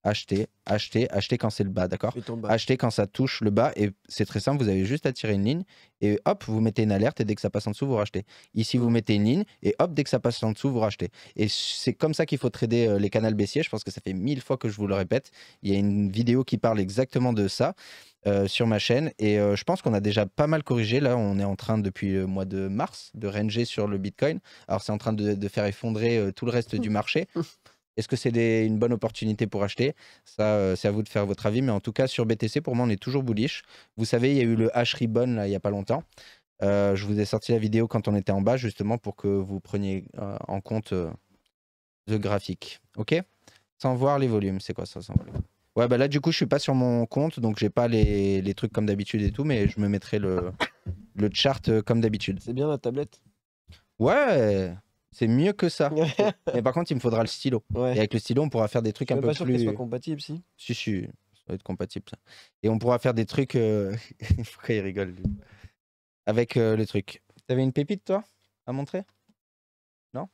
acheter, acheter, acheter quand c'est le bas, d'accord Acheter quand ça touche le bas. Et c'est très simple, vous avez juste à tirer une ligne et hop, vous mettez une alerte et dès que ça passe en dessous, vous rachetez. Ici, vous mettez une ligne et hop, dès que ça passe en dessous, vous rachetez. Et c'est comme ça qu'il faut trader euh, les canals baissiers. Je pense que ça fait mille fois que je vous le répète. Il y a une vidéo qui parle exactement de ça. Euh, sur ma chaîne et euh, je pense qu'on a déjà pas mal corrigé là on est en train depuis le mois de mars de ranger sur le bitcoin alors c'est en train de, faire effondrer tout le reste du marché est-ce que c'est une bonne opportunité pour acheter Ça, euh, c'est à vous de faire votre avis. Mais en tout cas, sur BTC, pour moi, on est toujours bullish. Vous savez, il y a eu le H-Ribbon là, il n'y a pas longtemps. Euh, je vous ai sorti la vidéo quand on était en bas, justement, pour que vous preniez euh, en compte le graphique. OK Sans voir les volumes. C'est quoi ça, sans Ouais, bah là, du coup, je suis pas sur mon compte, donc je n'ai pas les, trucs comme d'habitude et tout, mais je me mettrai le, le chart comme d'habitude. C'est bien la tablette Ouais c'est mieux que ça. Mais par contre, il me faudra le stylo. Et avec le stylo, on pourra faire des trucs un peu pas sûr plus. compatible, si. Si, si, ça doit être compatible. Et on pourra faire des trucs. Euh, il Pourquoi rigole Avec euh, le truc. T'avais une pépite, toi, à montrer Non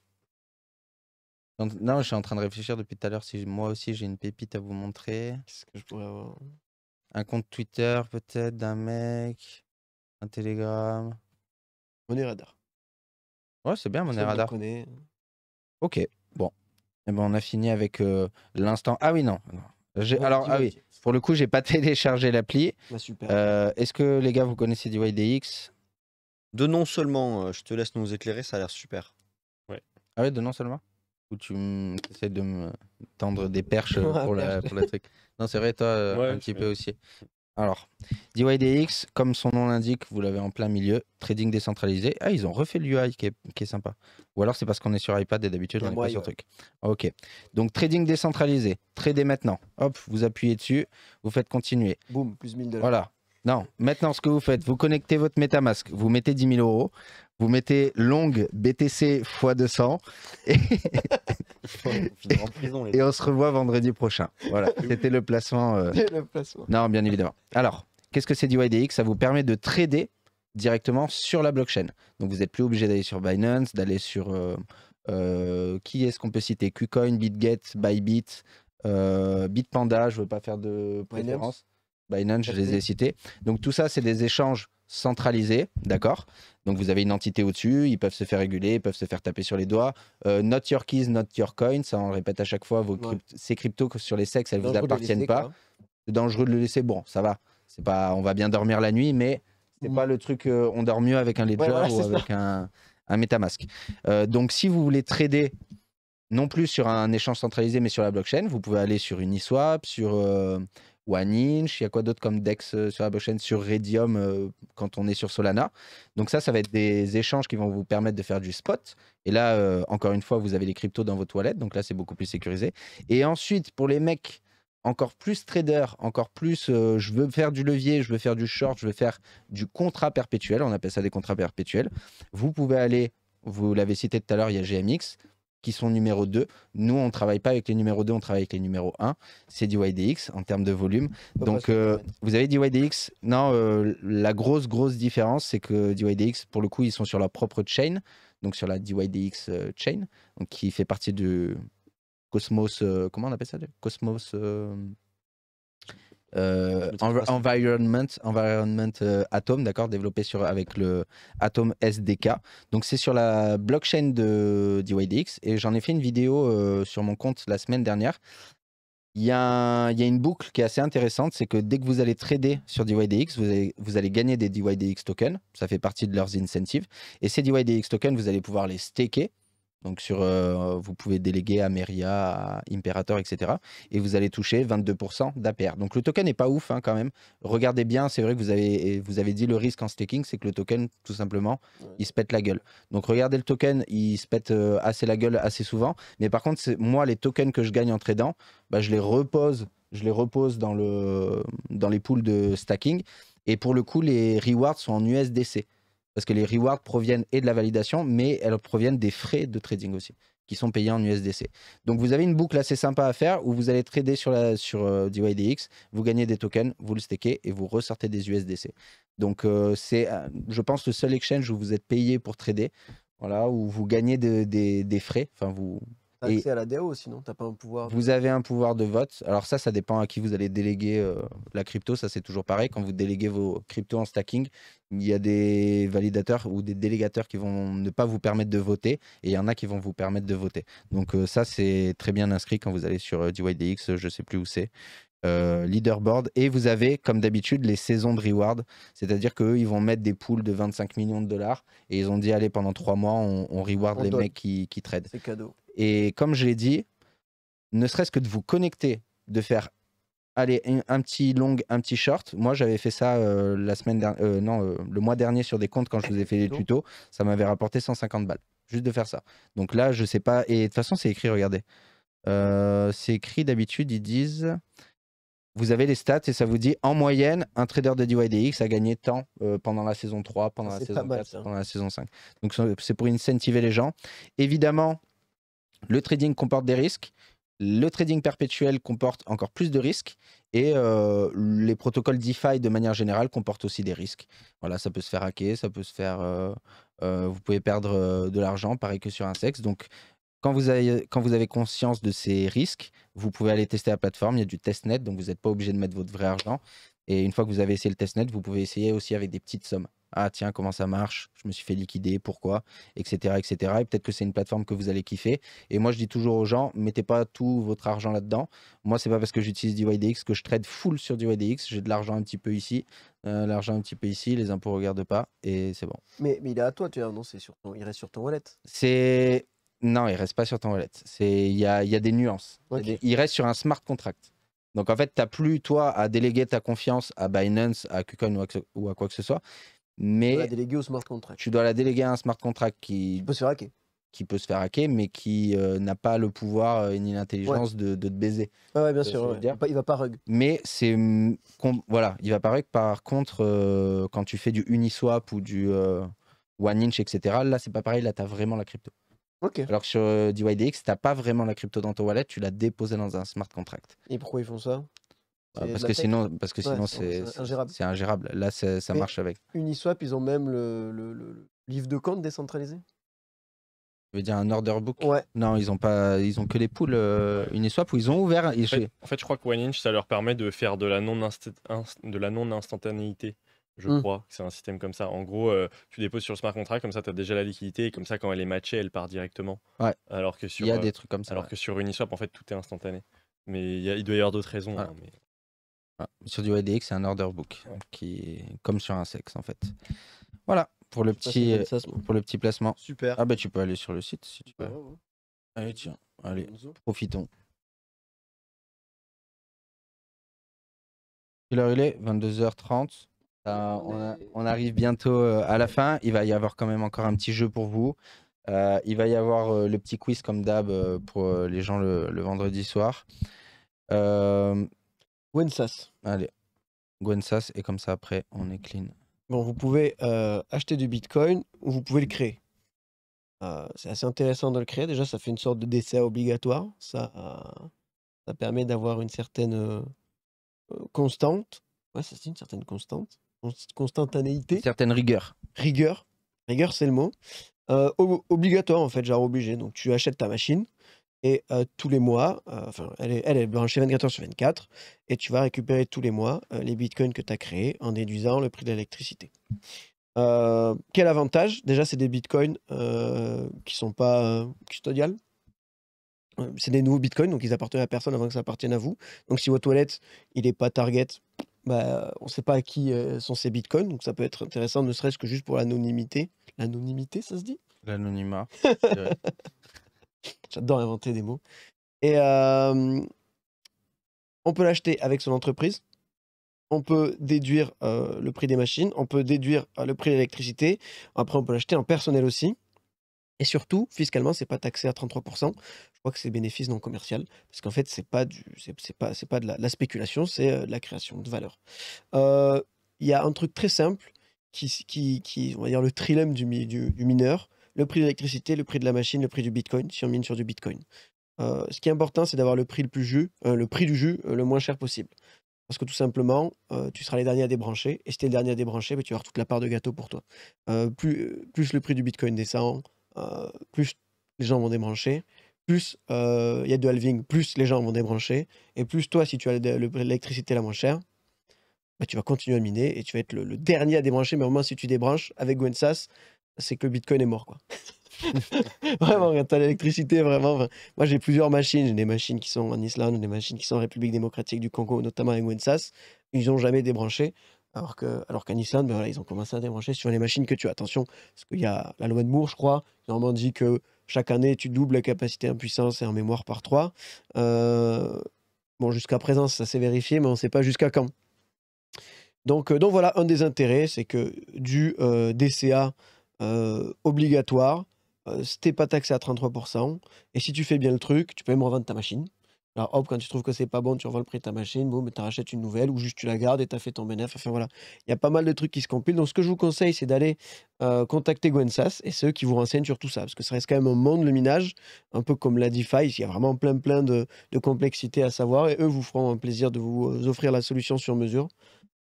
Non, je suis en train de réfléchir depuis tout à l'heure si moi aussi j'ai une pépite à vous montrer. Qu'est-ce que je pourrais avoir Un compte Twitter, peut-être, d'un mec, un Telegram. On radar. Ouais, c'est bien, mon radar. Ok, bon. Et eh ben, on a fini avec l'instant. Ah oui, non. alors, ah oui, pour le coup, j'ai pas téléchargé l'appli. Bah, est-ce que les gars, vous connaissez DYDX De non seulement, je te laisse nous éclairer, ça a l'air super. Ouais. Ah oui, de non seulement Ou tu essaies de me tendre des perches pour, la, pour le truc Non, c'est vrai, toi, un petit peu aussi. Alors, DYDX, comme son nom l'indique, vous l'avez en plein milieu, trading décentralisé. Ah, ils ont refait l'UI qui est, qui est sympa. Ou alors c'est parce qu'on est sur iPad et d'habitude on est pas sur truc. Ok. Donc trading décentralisé, tradez maintenant. Hop, vous appuyez dessus, vous faites continuer. Boum, plus 1000 dollars. Voilà. Non, maintenant ce que vous faites, vous connectez votre MetaMask, vous mettez 10 000 euros, vous mettez long BTC x 200 et, on se revoit vendredi prochain. Voilà, c'était le placement. Euh, le placement. Non, bien évidemment. Alors, qu'est-ce que c'est du Ça vous permet de trader directement sur la blockchain. Donc, vous n'êtes plus obligé d'aller sur Binance, d'aller sur. Euh, euh, qui est-ce qu'on peut citer Qcoin, BitGet, Bybit, BitPanda, je ne veux pas faire de préférence. Binance je les ai cités. Donc, tout ça, c'est des échanges centralisé, d'accord Donc vous avez une entité au-dessus, ils peuvent se faire réguler, ils peuvent se faire taper sur les doigts. Euh, not your keys, not your coins, ça hein, on répète à chaque fois, ces cryptos sur les sexes, elles ne vous appartiennent pas. C'est dangereux de le laisser, bon, ça va. pas, on va bien dormir la nuit, mais c'est mm. pas le truc, euh, on dort mieux avec un Ledger ou avec un, un Metamask. Euh, donc si vous voulez trader non plus sur un échange centralisé, mais sur la blockchain, vous pouvez aller sur Uniswap, sur ou à Ninch. Il y a quoi d'autre comme DEX euh, sur la blockchain, sur Radium euh, quand on est sur Solana. Donc ça, ça va être des échanges qui vont vous permettre de faire du spot. Et là, euh, encore une fois, vous avez les cryptos dans vos toilettes. Donc là, c'est beaucoup plus sécurisé. Et ensuite, pour les mecs encore plus traders, encore plus je veux faire du levier, je veux faire du short, je veux faire du contrat perpétuel, on appelle ça des contrats perpétuels. Vous pouvez aller, vous l'avez cité tout à l'heure, il y a GMX, qui sont numéro 2. Nous, on travaille pas avec les numéros 2, on travaille avec les numéros 1. C'est DYDX, en termes de volume. Donc, euh, vous avez DYDX YDX. Non, euh, la grosse, grosse différence, c'est que DYDX, pour le coup, ils sont sur leur propre chain, donc sur la DYDX euh, chain, donc qui fait partie du Cosmos. comment on appelle ça Cosmos. Euh, environment, environment euh, Atom, d'accord, développé sur, avec le Atom SDK. Donc c'est sur la blockchain de DYDX et j'en ai fait une vidéo euh, sur mon compte la semaine dernière. Il y, y, a une boucle qui est assez intéressante, c'est que dès que vous allez trader sur DYDX, vous vous allez gagner des DYDX tokens, ça fait partie de leurs incentives, et ces DYDX tokens, vous allez pouvoir les staker, donc sur, euh, vous pouvez déléguer à Meria, à Imperator, etc. Et vous allez toucher 22% d'APR. Donc le token n'est pas ouf hein, quand même. Regardez bien, c'est vrai que vous avez, vous avez dit le risque en staking, c'est que le token, tout simplement, il se pète la gueule. Donc regardez le token, il se pète euh, assez la gueule assez souvent. Mais par contre, moi, les tokens que je gagne en tradant, bah, je les repose, je les repose dans, le, dans les pools de stacking. Et pour le coup, les rewards sont en USDC parce que les rewards proviennent et de la validation, mais elles proviennent des frais de trading aussi, qui sont payés en USDC. Donc vous avez une boucle assez sympa à faire où vous allez trader sur, sur euh, DYDX, vous gagnez des tokens, vous le stakez et vous ressortez des USDC. Donc euh, c'est, euh, je pense, le seul exchange où vous êtes payé pour trader, voilà, où vous gagnez des frais, enfin vous, accès à la DAO, sinon pas un pouvoir. Vous avez un pouvoir de vote. Alors ça, ça dépend à qui vous allez déléguer euh, la crypto. Ça, c'est toujours pareil. Quand vous déléguez vos cryptos en stacking, il y a des validateurs ou des délégateurs qui vont ne pas vous permettre de voter et il y en a qui vont vous permettre de voter. Donc euh, ça, c'est très bien inscrit quand vous allez sur euh, DYDX, je sais plus où c'est. leaderboard. Et vous avez, comme d'habitude, les saisons de reward. C'est-à-dire qu'eux, ils vont mettre des pools de 25 millions de dollars. Et ils ont dit, allez, pendant trois mois, on, reward les mecs qui, qui tradent. C'est cadeau. Et comme je l'ai dit, ne serait-ce que de vous connecter, de faire allez, un, petit long, un petit short. Moi, j'avais fait ça euh, la semaine dernière, euh, non, euh, le mois dernier sur des comptes quand je vous ai fait les tutos. Ça m'avait rapporté 150 balles, juste de faire ça. Donc là, je sais pas. Et de toute façon, c'est écrit, regardez. c'est écrit d'habitude, ils disent. Vous avez les stats et ça vous dit en moyenne, un trader de DYDX a gagné tant pendant la saison 3, pendant la saison 4, pendant la saison 5. Donc c'est pour incentiver les gens. Évidemment, le trading comporte des risques. Le trading perpétuel comporte encore plus de risques et euh, les protocoles DeFi de manière générale comportent aussi des risques. Voilà, ça peut se faire hacker, ça peut se faire. Euh, euh, vous pouvez perdre de l'argent, pareil que sur un sexe. Donc, quand vous, avez, quand vous avez conscience de ces risques, vous pouvez aller tester la plateforme. Il y a du testnet, donc vous n'êtes pas obligé de mettre votre vrai argent. Et une fois que vous avez essayé le testnet, vous pouvez essayer aussi avec des petites sommes. Ah tiens, comment ça marche Je me suis fait liquider, pourquoi Etc. etc. Et peut-être que c'est une plateforme que vous allez kiffer. Et moi, je dis toujours aux gens, mettez pas tout votre argent là-dedans. Moi, c'est pas parce que j'utilise du YDX que je trade full sur du J'ai de l'argent un petit peu ici, euh, l'argent un petit peu ici, les impôts regardent pas et c'est bon. Mais, mais, il est à toi, tu as annoncé, sur ton... il reste sur ton wallet. C'est. Non, il reste pas sur ton wallet. Il y a, des nuances. Il reste sur un smart contract. Donc en fait, tu n'as plus, toi, à déléguer ta confiance à Binance, à KuCoin ou à, quoi que ce soit mais tu dois la déléguer au smart contract. Tu dois la déléguer à un smart contract qui, peut se faire hacker, qui peut se faire hacker, mais qui euh, n'a pas le pouvoir euh, ni l'intelligence de, de, te baiser. Ah bien sûr. va pas rug. Mais c'est voilà, il va pas rug. Par contre, euh, quand tu fais du Uniswap ou du oneinch, One Inch, etc. Là, c'est pas pareil. Là, tu as vraiment la crypto. Alors que sur DYDX, tu n'as pas vraiment la crypto dans ton wallet, tu l'as déposée dans un smart contract. Et pourquoi ils font ça bah, parce, que sinon, parce que sinon, c'est ingérable. Là, ça marche avec. Uniswap, ils ont même le, le, livre de compte décentralisé. Tu veux dire un order book ouais. Non, ils ont pas, ils ont que les poules euh, Uniswap où ils ont ouvert. En, Fait, je crois que Oneinch ça leur permet de faire de la non, de la non instantanéité. Je mmh. crois que c'est un système comme ça. En gros, euh, tu déposes sur le smart contract, comme ça, tu as déjà la liquidité, et comme ça, quand elle est matchée, elle part directement. Ouais. Alors que sur, Il y a euh, des trucs comme ça. Alors que sur Uniswap, en fait, tout est instantané. Mais il, y a, doit y avoir d'autres raisons. Hein, mais... Ah, sur du IDX, c'est un order book, qui comme sur un sexe en fait. Voilà pour le petit euh, pour le petit placement. Super. Ah bah tu peux aller sur le site si tu veux. Allez tiens, allez, profitons. Quelle heure il est 22h30. Euh, on, arrive bientôt euh, à la fin. Il va y avoir quand même encore un petit jeu pour vous. il va y avoir le petit quiz comme d'hab pour les gens le, le vendredi soir. Gwensas. Allez, Gwensas, et comme ça, après, on est clean. Bon, vous pouvez euh, acheter du Bitcoin ou vous pouvez le créer. Euh, c'est assez intéressant de le créer. Déjà, ça fait une sorte de décès obligatoire. Ça, euh, ça permet d'avoir une certaine constante. Ouais, ça c'est une certaine constante. Constantanéité. certaine rigueur. Rigueur. Rigueur, c'est le mot. obligatoire, en fait, genre obligé. Donc, tu achètes ta machine et tous les mois, enfin, elle est, branchée 24 heures sur 24. Et tu vas récupérer tous les mois les bitcoins que tu as créés en déduisant le prix de l'électricité. quel avantage Déjà, c'est des bitcoins qui ne sont pas custodiales. C'est des nouveaux bitcoins, donc ils appartiennent à personne avant que ça appartienne à vous. Donc si votre toilette, il n'est pas target, bah, on ne sait pas à qui sont ces bitcoins. Donc ça peut être intéressant, ne serait-ce que juste pour l'anonymité. L'anonymité, ça se dit L'anonymat. J'adore inventer des mots. Et on peut l'acheter avec son entreprise. On peut déduire le prix des machines. On peut déduire le prix de l'électricité. Après, on peut l'acheter en personnel aussi. Et surtout, fiscalement, c'est pas taxé à 33%. Je crois que c'est bénéfice non commercial. Parce qu'en fait, c'est pas, pas, de la, spéculation, c'est de la création de valeur. Il y a un truc très simple qui, qui, on va dire, le trilemme du mineur le prix de l'électricité, le prix de la machine, le prix du Bitcoin, si on mine sur du Bitcoin. Euh, ce qui est important, c'est d'avoir le prix le plus jus, euh, le prix du jus euh, le moins cher possible. Parce que tout simplement, tu seras les derniers à débrancher. Et si tu es le dernier à débrancher, bah, tu vas toute la part de gâteau pour toi. Plus, le prix du Bitcoin descend, plus les gens vont débrancher, plus il y a du halving, plus les gens vont débrancher. Et plus toi, si tu as l'électricité la moins chère, bah, tu vas continuer à miner et tu vas être le, le dernier à débrancher. Mais au moins, si tu débranches avec Gwensas, c'est que le Bitcoin est mort, quoi. vraiment, regarde, t'as l'électricité, vraiment. moi, j'ai plusieurs machines. J'ai des machines qui sont en Islande, des machines qui sont en République démocratique du Congo, notamment à Wensas. Ils ont jamais débranché. Alors qu'en Islande, ben voilà, ils ont commencé à débrancher sur les machines que tu as. Attention, parce qu'il y a la loi de Moore, je crois, qui normalement dit que chaque année, tu doubles la capacité en puissance et en mémoire par 3. Euh, bon, jusqu'à présent, ça s'est vérifié, mais on ne sait pas jusqu'à quand. Donc, euh, donc voilà, un des intérêts, c'est que du euh, DCA euh, obligatoire. c'était euh, pas taxé à 33%, et si tu fais bien le truc, tu peux même revendre ta machine. Alors hop, quand tu trouves que c'est pas bon, tu revends le prix de ta machine, boum, ben, tu rachètes une nouvelle, ou juste tu la gardes et tu as fait ton bénéfice. Enfin voilà, il y a pas mal de trucs qui se compilent. Donc ce que je vous conseille, c'est d'aller euh, contacter Gwensas et ceux qui vous renseignent sur tout ça, parce que ça reste quand même un monde, le minage, un peu comme la DeFi, il y a vraiment plein plein de, de complexités à savoir, et eux vous feront un plaisir de vous offrir la solution sur mesure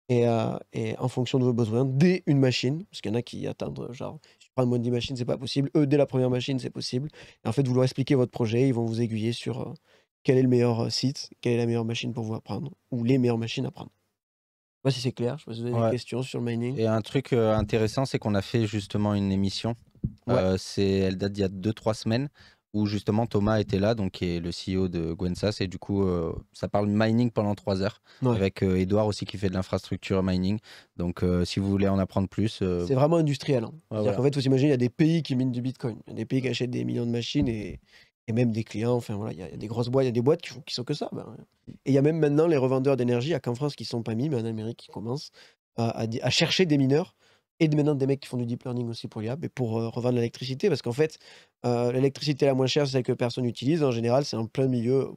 et, euh, et, en fonction de vos besoins, dès une machine, parce qu'il y en a qui attendent, euh, genre, je prends une 10 machines, c'est pas possible. Eux, dès la première machine, c'est possible. Et en fait, vous leur expliquez votre projet, ils vont vous aiguiller sur euh, quel est le meilleur site, quelle est la meilleure machine pour vous apprendre, ou les meilleures machines à prendre. Je si c'est clair, je sais pas vous avez des questions sur le mining. Et un truc intéressant, c'est qu'on a fait justement une émission. c'est, elle date d'il y a 2-3 semaines où justement Thomas était là, donc qui est le CEO de Gwensas, et du coup, euh, ça parle mining pendant trois heures, avec Edouard euh, aussi qui fait de l'infrastructure mining. Donc, euh, si vous voulez en apprendre plus. C'est vraiment industriel. Hein. Ah en fait, vous imaginez, il y a des pays qui minent du bitcoin, il y a des pays qui achètent des millions de machines et, même des clients. Enfin, voilà, il y, a, des grosses boîtes, il y a des boîtes qui, sont que ça. Ben, et il y a même maintenant les revendeurs d'énergie, qu'en France, qui ne sont pas mis, mais en Amérique, qui commencent à chercher des mineurs et maintenant des mecs qui font du deep learning aussi pour l'IA, mais pour euh, revendre l'électricité, parce qu'en fait, euh, l'électricité la moins chère, c'est celle que personne n'utilise. En général, c'est en plein milieu,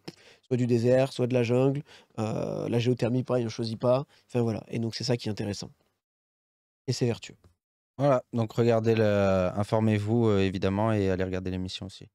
soit du désert, soit de la jungle. Euh, la géothermie, pareil, on ne choisit pas. Enfin voilà, et donc c'est ça qui est intéressant. Et c'est vertueux. Voilà, donc regardez, informez-vous évidemment et allez regarder l'émission aussi.